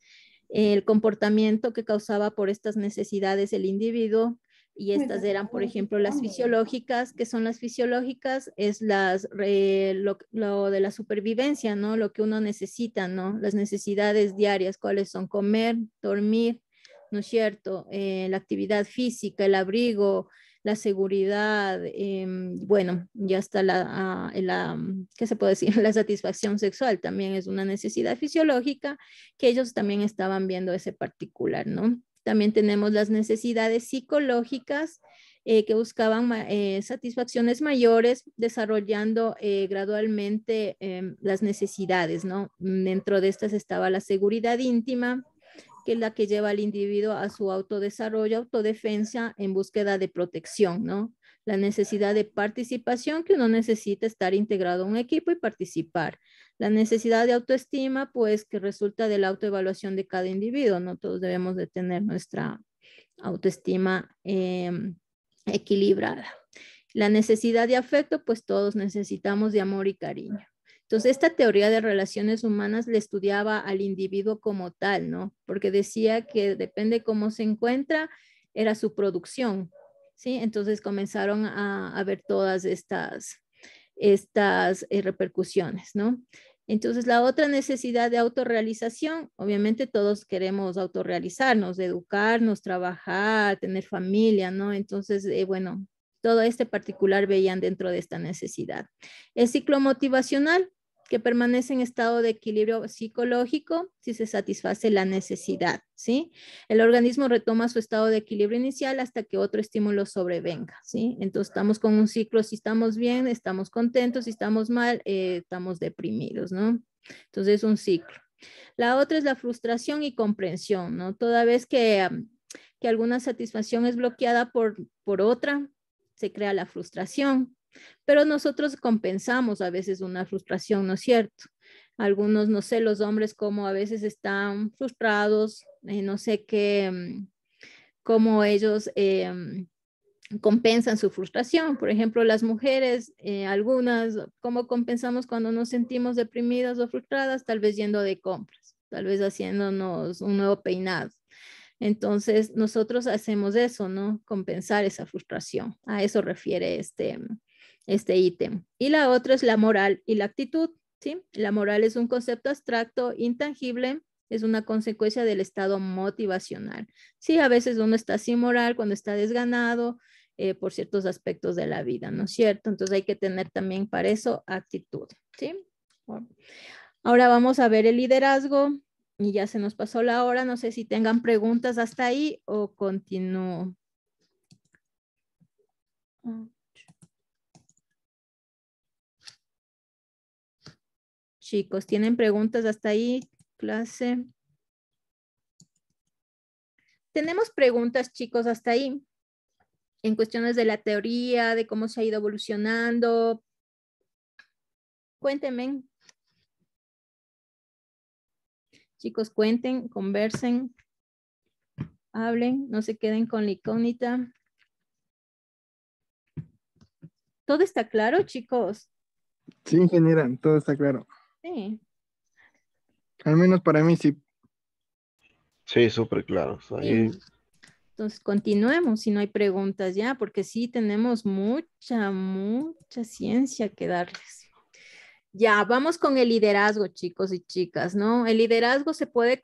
el comportamiento que causaba por estas necesidades el individuo, y pues estas eran, por ejemplo, las fisiológicas, que son las fisiológicas, es las, eh, lo, de la supervivencia, ¿no? Lo que uno necesita, ¿no? Las necesidades diarias, cuáles son comer, dormir, ¿no es cierto? Eh, la actividad física, el abrigo, la seguridad, em, bueno, ya está la, ah, la, ah, ¿qué se puede decir? La satisfacción sexual también es una necesidad fisiológica que ellos también estaban viendo ese particular, ¿no? También tenemos las necesidades psicológicas eh, que buscaban eh, satisfacciones mayores, desarrollando eh, gradualmente em, las necesidades, ¿no? Dentro de estas estaba la seguridad íntima, que es la que lleva al individuo a su autodesarrollo, autodefensa en búsqueda de protección, ¿no? La necesidad de participación, que uno necesita estar integrado a un equipo y participar. La necesidad de autoestima, pues que resulta de la autoevaluación de cada individuo, ¿no? Todos debemos de tener nuestra autoestima em, equilibrada. La necesidad de afecto, pues todos necesitamos de amor y cariño. Entonces, esta teoría de relaciones humanas le estudiaba al individuo como tal, ¿no? Porque decía que depende cómo se encuentra, era su producción, ¿sí? Entonces comenzaron a, haber ver todas estas, estas eh, repercusiones, ¿no? Entonces, la otra necesidad de autorrealización, obviamente todos queremos autorrealizarnos, educarnos, trabajar, tener familia, ¿no? Entonces, eh, bueno, todo este particular veían dentro de esta necesidad. El ciclo motivacional, que permanece en estado de equilibrio psicológico si se satisface la necesidad, ¿sí? El organismo retoma su estado de equilibrio inicial hasta que otro estímulo sobrevenga, ¿sí? Entonces estamos con un ciclo, si estamos bien, estamos contentos, si estamos mal, eh, estamos deprimidos, ¿no? Entonces es un ciclo. La otra es la frustración y comprensión, ¿no? Toda vez que, alguna satisfacción es bloqueada por, por otra, se crea la frustración, pero nosotros compensamos a veces una frustración, ¿no es cierto? Algunos, no sé, los hombres como a veces están frustrados, eh, no sé qué, mm, cómo ellos em, compensan su frustración. Por ejemplo, las mujeres, eh, algunas, ¿cómo compensamos cuando nos sentimos deprimidas o frustradas? Tal vez yendo de compras, tal vez haciéndonos un nuevo peinado. Entonces, nosotros hacemos eso, ¿no? Compensar esa frustración. A eso refiere este, mm, este ítem. Y la otra es la moral y la actitud. ¿sí? La moral es un concepto abstracto, intangible, es una consecuencia del estado motivacional. Sí, a veces uno está sin moral cuando está desganado eh, por ciertos aspectos de la vida, ¿no es cierto? Entonces hay que tener también para eso actitud. ¿sí? Ahora vamos a ver el liderazgo y ya se nos pasó la hora. No sé si tengan preguntas hasta ahí o continúo. Ah. Chicos, ¿tienen preguntas hasta ahí, clase? Tenemos preguntas, chicos, hasta ahí. En cuestiones de la teoría, de cómo se ha ido evolucionando. Cuéntenme. Chicos, cuenten, conversen, hablen, no se queden con la incógnita. ¿Todo está claro, chicos? Sí, ingeniera, todo está claro. Sí. Al menos para mí sí. Sí, súper claro. Entonces, continuemos si no hay preguntas ya, porque sí tenemos mucha, mucha ciencia que darles. Ya, vamos con el liderazgo, chicos y chicas, ¿no? El liderazgo se puede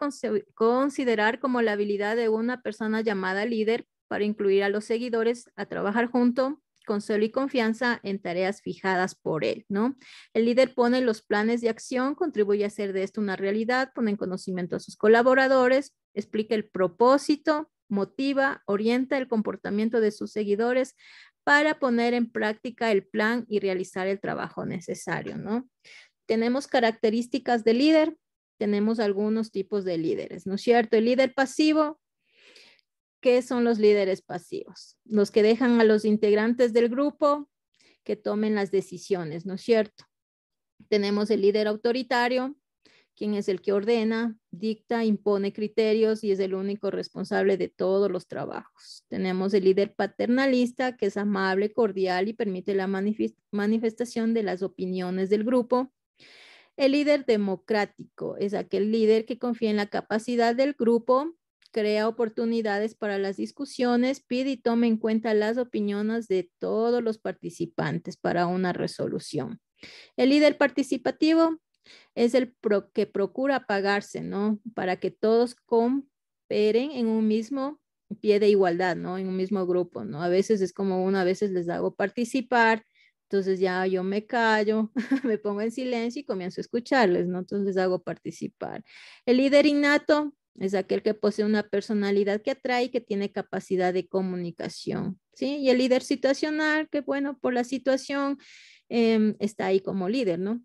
considerar como la habilidad de una persona llamada líder para incluir a los seguidores a trabajar junto, consuelo y confianza en tareas fijadas por él, ¿no? El líder pone los planes de acción, contribuye a hacer de esto una realidad, pone en conocimiento a sus colaboradores, explica el propósito, motiva, orienta el comportamiento de sus seguidores para poner en práctica el plan y realizar el trabajo necesario, ¿no? Tenemos características de líder, tenemos algunos tipos de líderes, ¿no es cierto? El líder pasivo ¿Qué son los líderes pasivos? Los que dejan a los integrantes del grupo que tomen las decisiones, ¿no es cierto? Tenemos el líder autoritario, quien es el que ordena, dicta, impone criterios y es el único responsable de todos los trabajos. Tenemos el líder paternalista, que es amable, cordial y permite la manifestación de las opiniones del grupo. El líder democrático es aquel líder que confía en la capacidad del grupo crea oportunidades para las discusiones, pide y tome en cuenta las opiniones de todos los participantes para una resolución. El líder participativo es el que procura pagarse, ¿no? Para que todos cooperen en un mismo pie de igualdad, ¿no? En un mismo grupo, ¿no? A veces es como uno, a veces les hago participar, entonces ya yo me callo, me pongo en silencio y comienzo a escucharles, ¿no? Entonces les hago participar. El líder innato es aquel que posee una personalidad que atrae y que tiene capacidad de comunicación. ¿sí? Y el líder situacional, que bueno, por la situación em, está ahí como líder, ¿no?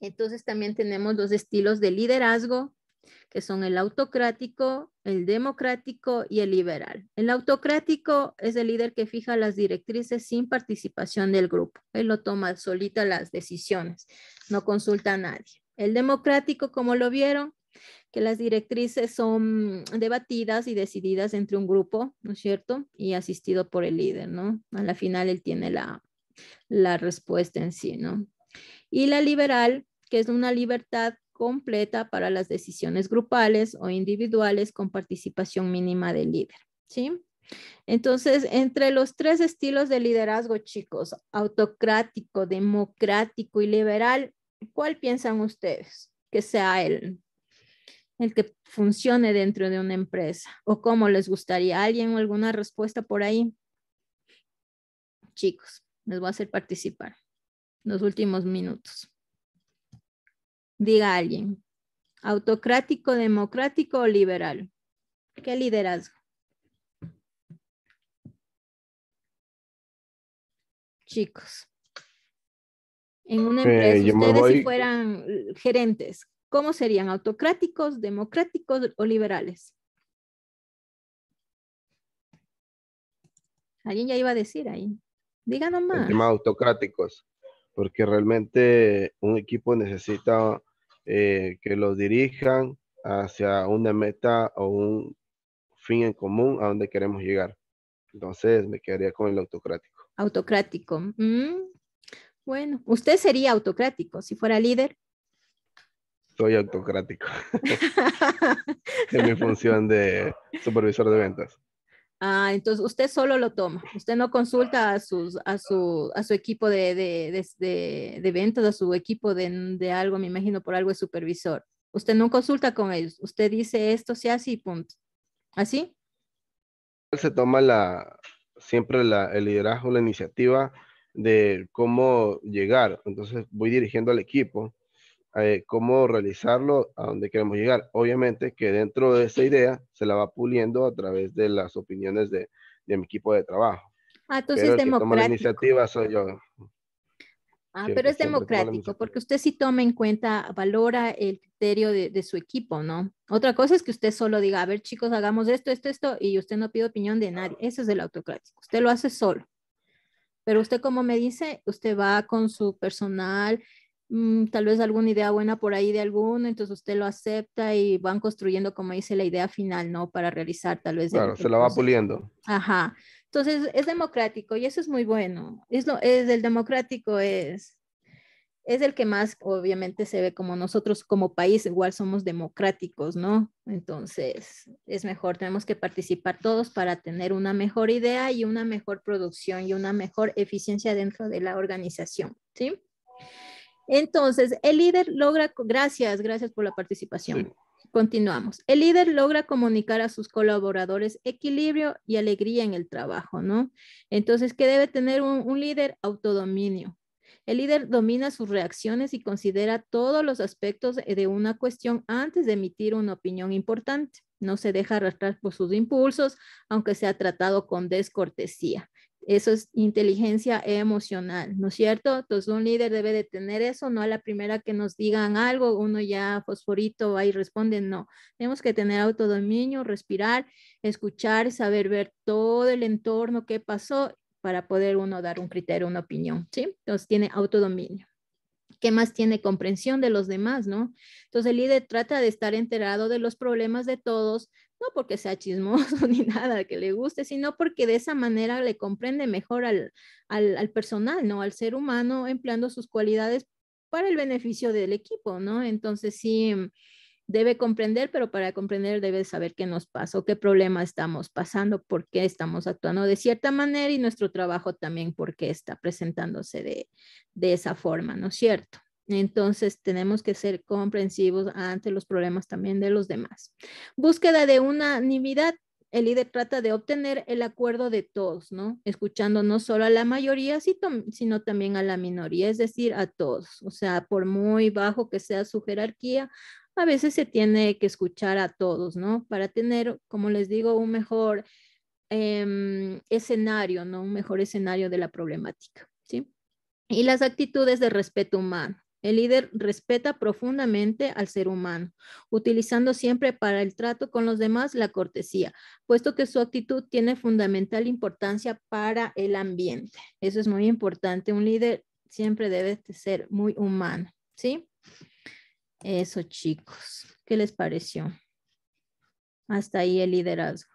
Entonces también tenemos los estilos de liderazgo, que son el autocrático, el democrático y el liberal. El autocrático es el líder que fija las directrices sin participación del grupo. Él lo toma solita las decisiones, no consulta a nadie. El democrático, como lo vieron, que las directrices son debatidas y decididas entre un grupo, ¿no es cierto? Y asistido por el líder, ¿no? A la final él tiene la, respuesta en sí, ¿no? Y la liberal, que es una libertad completa para las decisiones grupales o individuales con participación mínima del líder, ¿sí? Entonces, entre los tres estilos de liderazgo, chicos, autocrático, democrático y liberal, ¿cuál piensan ustedes que sea el, el que funcione dentro de una empresa o cómo les gustaría. ¿Alguien o alguna respuesta por ahí? Chicos, les voy a hacer participar los últimos minutos. Diga alguien, autocrático, democrático o liberal. ¿Qué liderazgo? Chicos, en una eh, empresa, ustedes si fueran gerentes, ¿Cómo serían? ¿Autocráticos, democráticos o liberales? Alguien ya iba a decir ahí. Diga nomás. autocráticos, porque realmente un equipo necesita eh, que los dirijan hacia una meta o un fin en común a donde queremos llegar. Entonces me quedaría con el autocrático. Autocrático. Mm. Bueno, usted sería autocrático si fuera líder soy autocrático en mi función de supervisor de ventas. Ah, entonces usted solo lo toma, usted no consulta a, sus, a, su, a su equipo de, de, de, de ventas, a su equipo de, algo, me imagino por algo de supervisor. Usted no consulta con ellos, usted dice esto se hace y punto. ¿Así? Se toma la, siempre la, el liderazgo, la iniciativa de cómo llegar. Entonces voy dirigiendo al equipo, eh, cómo realizarlo, a dónde queremos llegar. Obviamente que dentro de esa idea se la va puliendo a través de las opiniones de, mi equipo de trabajo. Ah, entonces es democrático. la iniciativa soy yo. Ah, pero es democrático, porque usted sí toma en cuenta, valora el criterio de, de, su equipo, ¿no? Otra cosa es que usted solo diga, a ver chicos, hagamos esto, esto, esto, y usted no pide opinión de nadie. Eso es el autocrático. Usted lo hace solo. Pero usted, como me dice, usted va con su personal, Mm, tal vez alguna idea buena por ahí de alguno, entonces usted lo acepta y van construyendo, como dice, la idea final, ¿no? Para realizar tal vez. Claro, se la va puliendo. Ajá. Entonces es democrático y eso es muy bueno. Es, lo, es el democrático es es el que más obviamente se ve como nosotros como país, igual somos democráticos, ¿no? Entonces, es mejor, tenemos que participar todos para tener una mejor idea y una mejor producción y una mejor eficiencia dentro de la organización, ¿sí? Entonces, el líder logra, gracias, gracias por la participación. Continuamos. El líder logra comunicar a sus colaboradores equilibrio y alegría en el trabajo, ¿no? Entonces, ¿qué debe tener un líder? Autodominio. El líder domina sus reacciones y considera todos los aspectos de una cuestión antes de emitir una opinión importante. No se deja arrastrar por sus impulsos, aunque sea tratado con descortesía. Eso es inteligencia emocional, ¿no es cierto? Entonces un líder debe de tener eso, no a la primera que nos digan algo, uno ya fosforito ahí y responde, no. Tenemos que tener autodominio, respirar, escuchar, saber ver todo el entorno, qué pasó, para poder uno dar un criterio, una opinión, ¿sí? Entonces tiene autodominio. ¿Qué más tiene comprensión de los demás, no? Entonces el líder trata de estar enterado de los problemas de todos, no porque sea chismoso ni nada que le guste, sino porque de esa manera le comprende mejor al, personal, ¿no? Al ser humano, empleando sus cualidades para el beneficio del equipo, ¿no? Entonces sí mm, debe comprender, pero para comprender debe saber qué nos pasó, qué problema estamos pasando, por qué estamos actuando de cierta manera y nuestro trabajo también por qué está presentándose de, de esa forma, ¿no es cierto? Entonces tenemos que ser comprensivos ante los problemas también de los demás. Búsqueda de unanimidad. El líder trata de obtener el acuerdo de todos, ¿no? Escuchando no solo a la mayoría, sino también a la minoría, es decir, a todos. O sea, por muy bajo que sea su jerarquía, a veces se tiene que escuchar a todos, ¿no? Para tener, como les digo, un mejor em, escenario, ¿no? Un mejor escenario de la problemática, ¿sí? Y las actitudes de respeto humano el líder respeta profundamente al ser humano, utilizando siempre para el trato con los demás la cortesía, puesto que su actitud tiene fundamental importancia para el ambiente. Eso es muy importante. Un líder siempre debe ser muy humano, ¿sí? Eso, chicos. ¿Qué les pareció? Hasta ahí el liderazgo.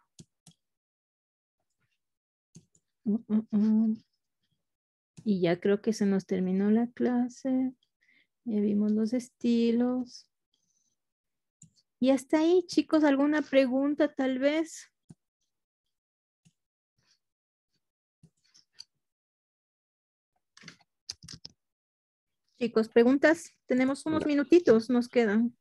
Mm, mm, mm. Y ya creo que se nos terminó la clase. Ya vimos los estilos. Y hasta ahí, chicos, ¿alguna pregunta tal vez? Chicos, preguntas. Tenemos unos minutitos, nos quedan.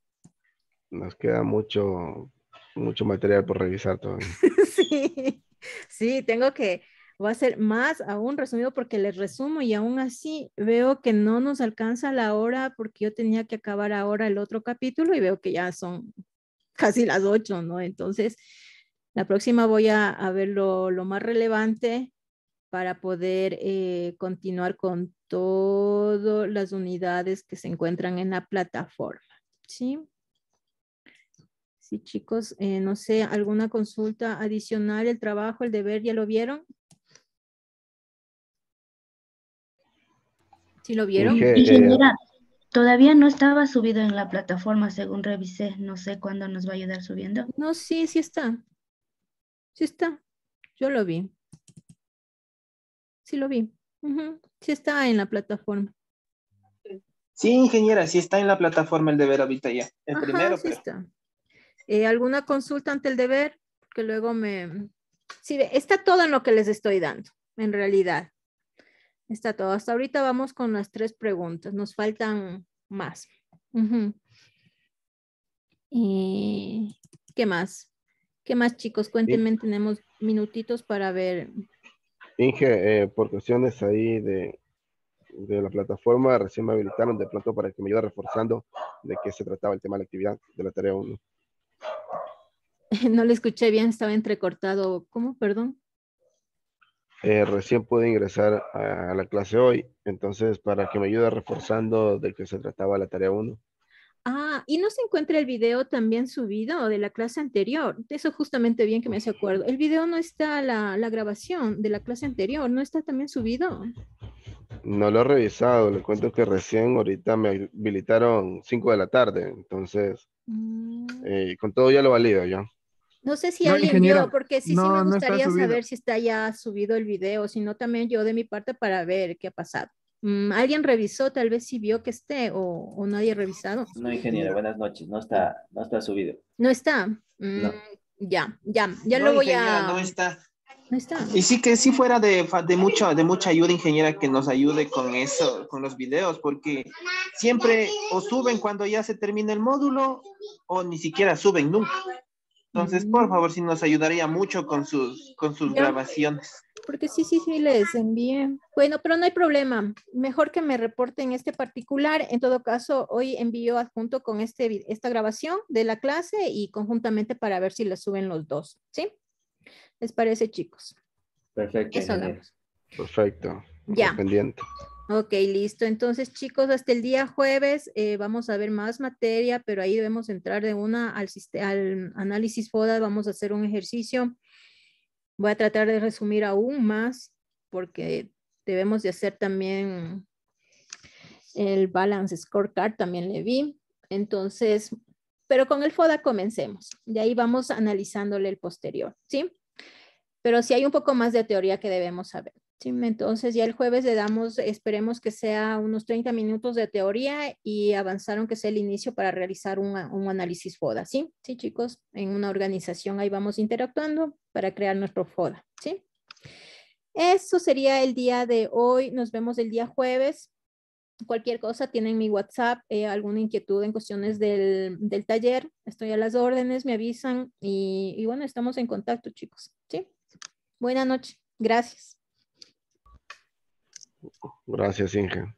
Nos queda mucho, mucho material por revisar todavía. sí, sí, tengo que va a ser más aún resumido porque les resumo y aún así veo que no nos alcanza la hora porque yo tenía que acabar ahora el otro capítulo y veo que ya son casi las ocho, ¿no? Entonces, la próxima voy a, ver lo, más relevante para poder eh, continuar con todas las unidades que se encuentran en la plataforma, ¿sí? Sí, chicos, eh, no sé, ¿alguna consulta adicional? ¿El trabajo, el deber, ya lo vieron? ¿Sí lo vieron? Ingeniera, eh, todavía no estaba subido en la plataforma, según revisé. No sé cuándo nos va a ayudar subiendo. No, sí, sí está. Sí está. Yo lo vi. Sí lo vi. Sí está en la plataforma. Sí, ingeniera, sí está en la plataforma el deber ahorita ya. El Ajá, primero. Sí está. Eh, ¿Alguna consulta ante el deber? Que luego me... Sí, está todo en lo que les estoy dando, en realidad. Está todo. Hasta ahorita vamos con las tres preguntas. Nos faltan más. ¿Y eh, ¿Qué más? ¿Qué más, chicos? Cuéntenme, tenemos minutitos para ver. Inge, eh, por cuestiones ahí de, la plataforma, recién me habilitaron de pronto para que me iba reforzando de qué se trataba el tema de la actividad de la tarea 1. No le escuché bien, estaba entrecortado. ¿Cómo? Perdón. Eh, recién pude ingresar a, la clase hoy, entonces para que me ayude reforzando de que se trataba la tarea 1. Ah, y no se encuentra el video también subido de la clase anterior. De eso justamente bien que me hace acuerdo. El video no está, la, grabación de la clase anterior, ¿no está también subido? No lo he revisado, le cuento que recién ahorita me habilitaron 5 de la tarde, entonces mm. eh, con todo ya lo valido ya. No sé si alguien vio, porque sí, sí me gustaría saber si está ya subido el video, si no también yo de mi parte para ver qué ha pasado. Mm, ¿Alguien revisó? Tal vez si vio que esté o, nadie revisado. No, ingeniera, buenas noches. No está, no está subido. No está. Mm, ya, ya, ya lo voy a... No está. No está. Y sí que sí fuera de, de, de mucha ayuda, ingeniera, que nos ayude con eso, con los videos, porque siempre o suben cuando ya se termina el módulo o ni siquiera suben nunca. Entonces, por favor, si nos ayudaría mucho con sus, con sus grabaciones. Porque sí, sí, sí, les envié. Bueno, pero no hay problema. Mejor que me reporten este particular. En todo caso, hoy envío adjunto con este, esta grabación de la clase y conjuntamente para ver si la suben los dos. ¿Sí? ¿Les parece, chicos? Perfecto. Eso Perfecto. Ya. Pendiente. Ok, listo. Entonces, chicos, hasta el día jueves eh, vamos a ver más materia, pero ahí debemos entrar de una al, al análisis FODA. Vamos a hacer un ejercicio. Voy a tratar de resumir aún más porque debemos de hacer también el balance scorecard, también le vi. Entonces, pero con el FODA comencemos. De ahí vamos analizándole el posterior, ¿sí? Pero sí hay un poco más de teoría que debemos saber entonces ya el jueves le damos, esperemos que sea unos 30 minutos de teoría y avanzaron que sea el inicio para realizar un, análisis FODA, ¿sí? Sí, chicos, en una organización ahí vamos interactuando para crear nuestro FODA, ¿sí? Eso sería el día de hoy, nos vemos el día jueves. Cualquier cosa, tienen mi WhatsApp, eh, alguna inquietud en cuestiones del, taller, estoy a las órdenes, me avisan y, y bueno, estamos en contacto, chicos, ¿sí? Buena noche, gracias. Gracias, Inge.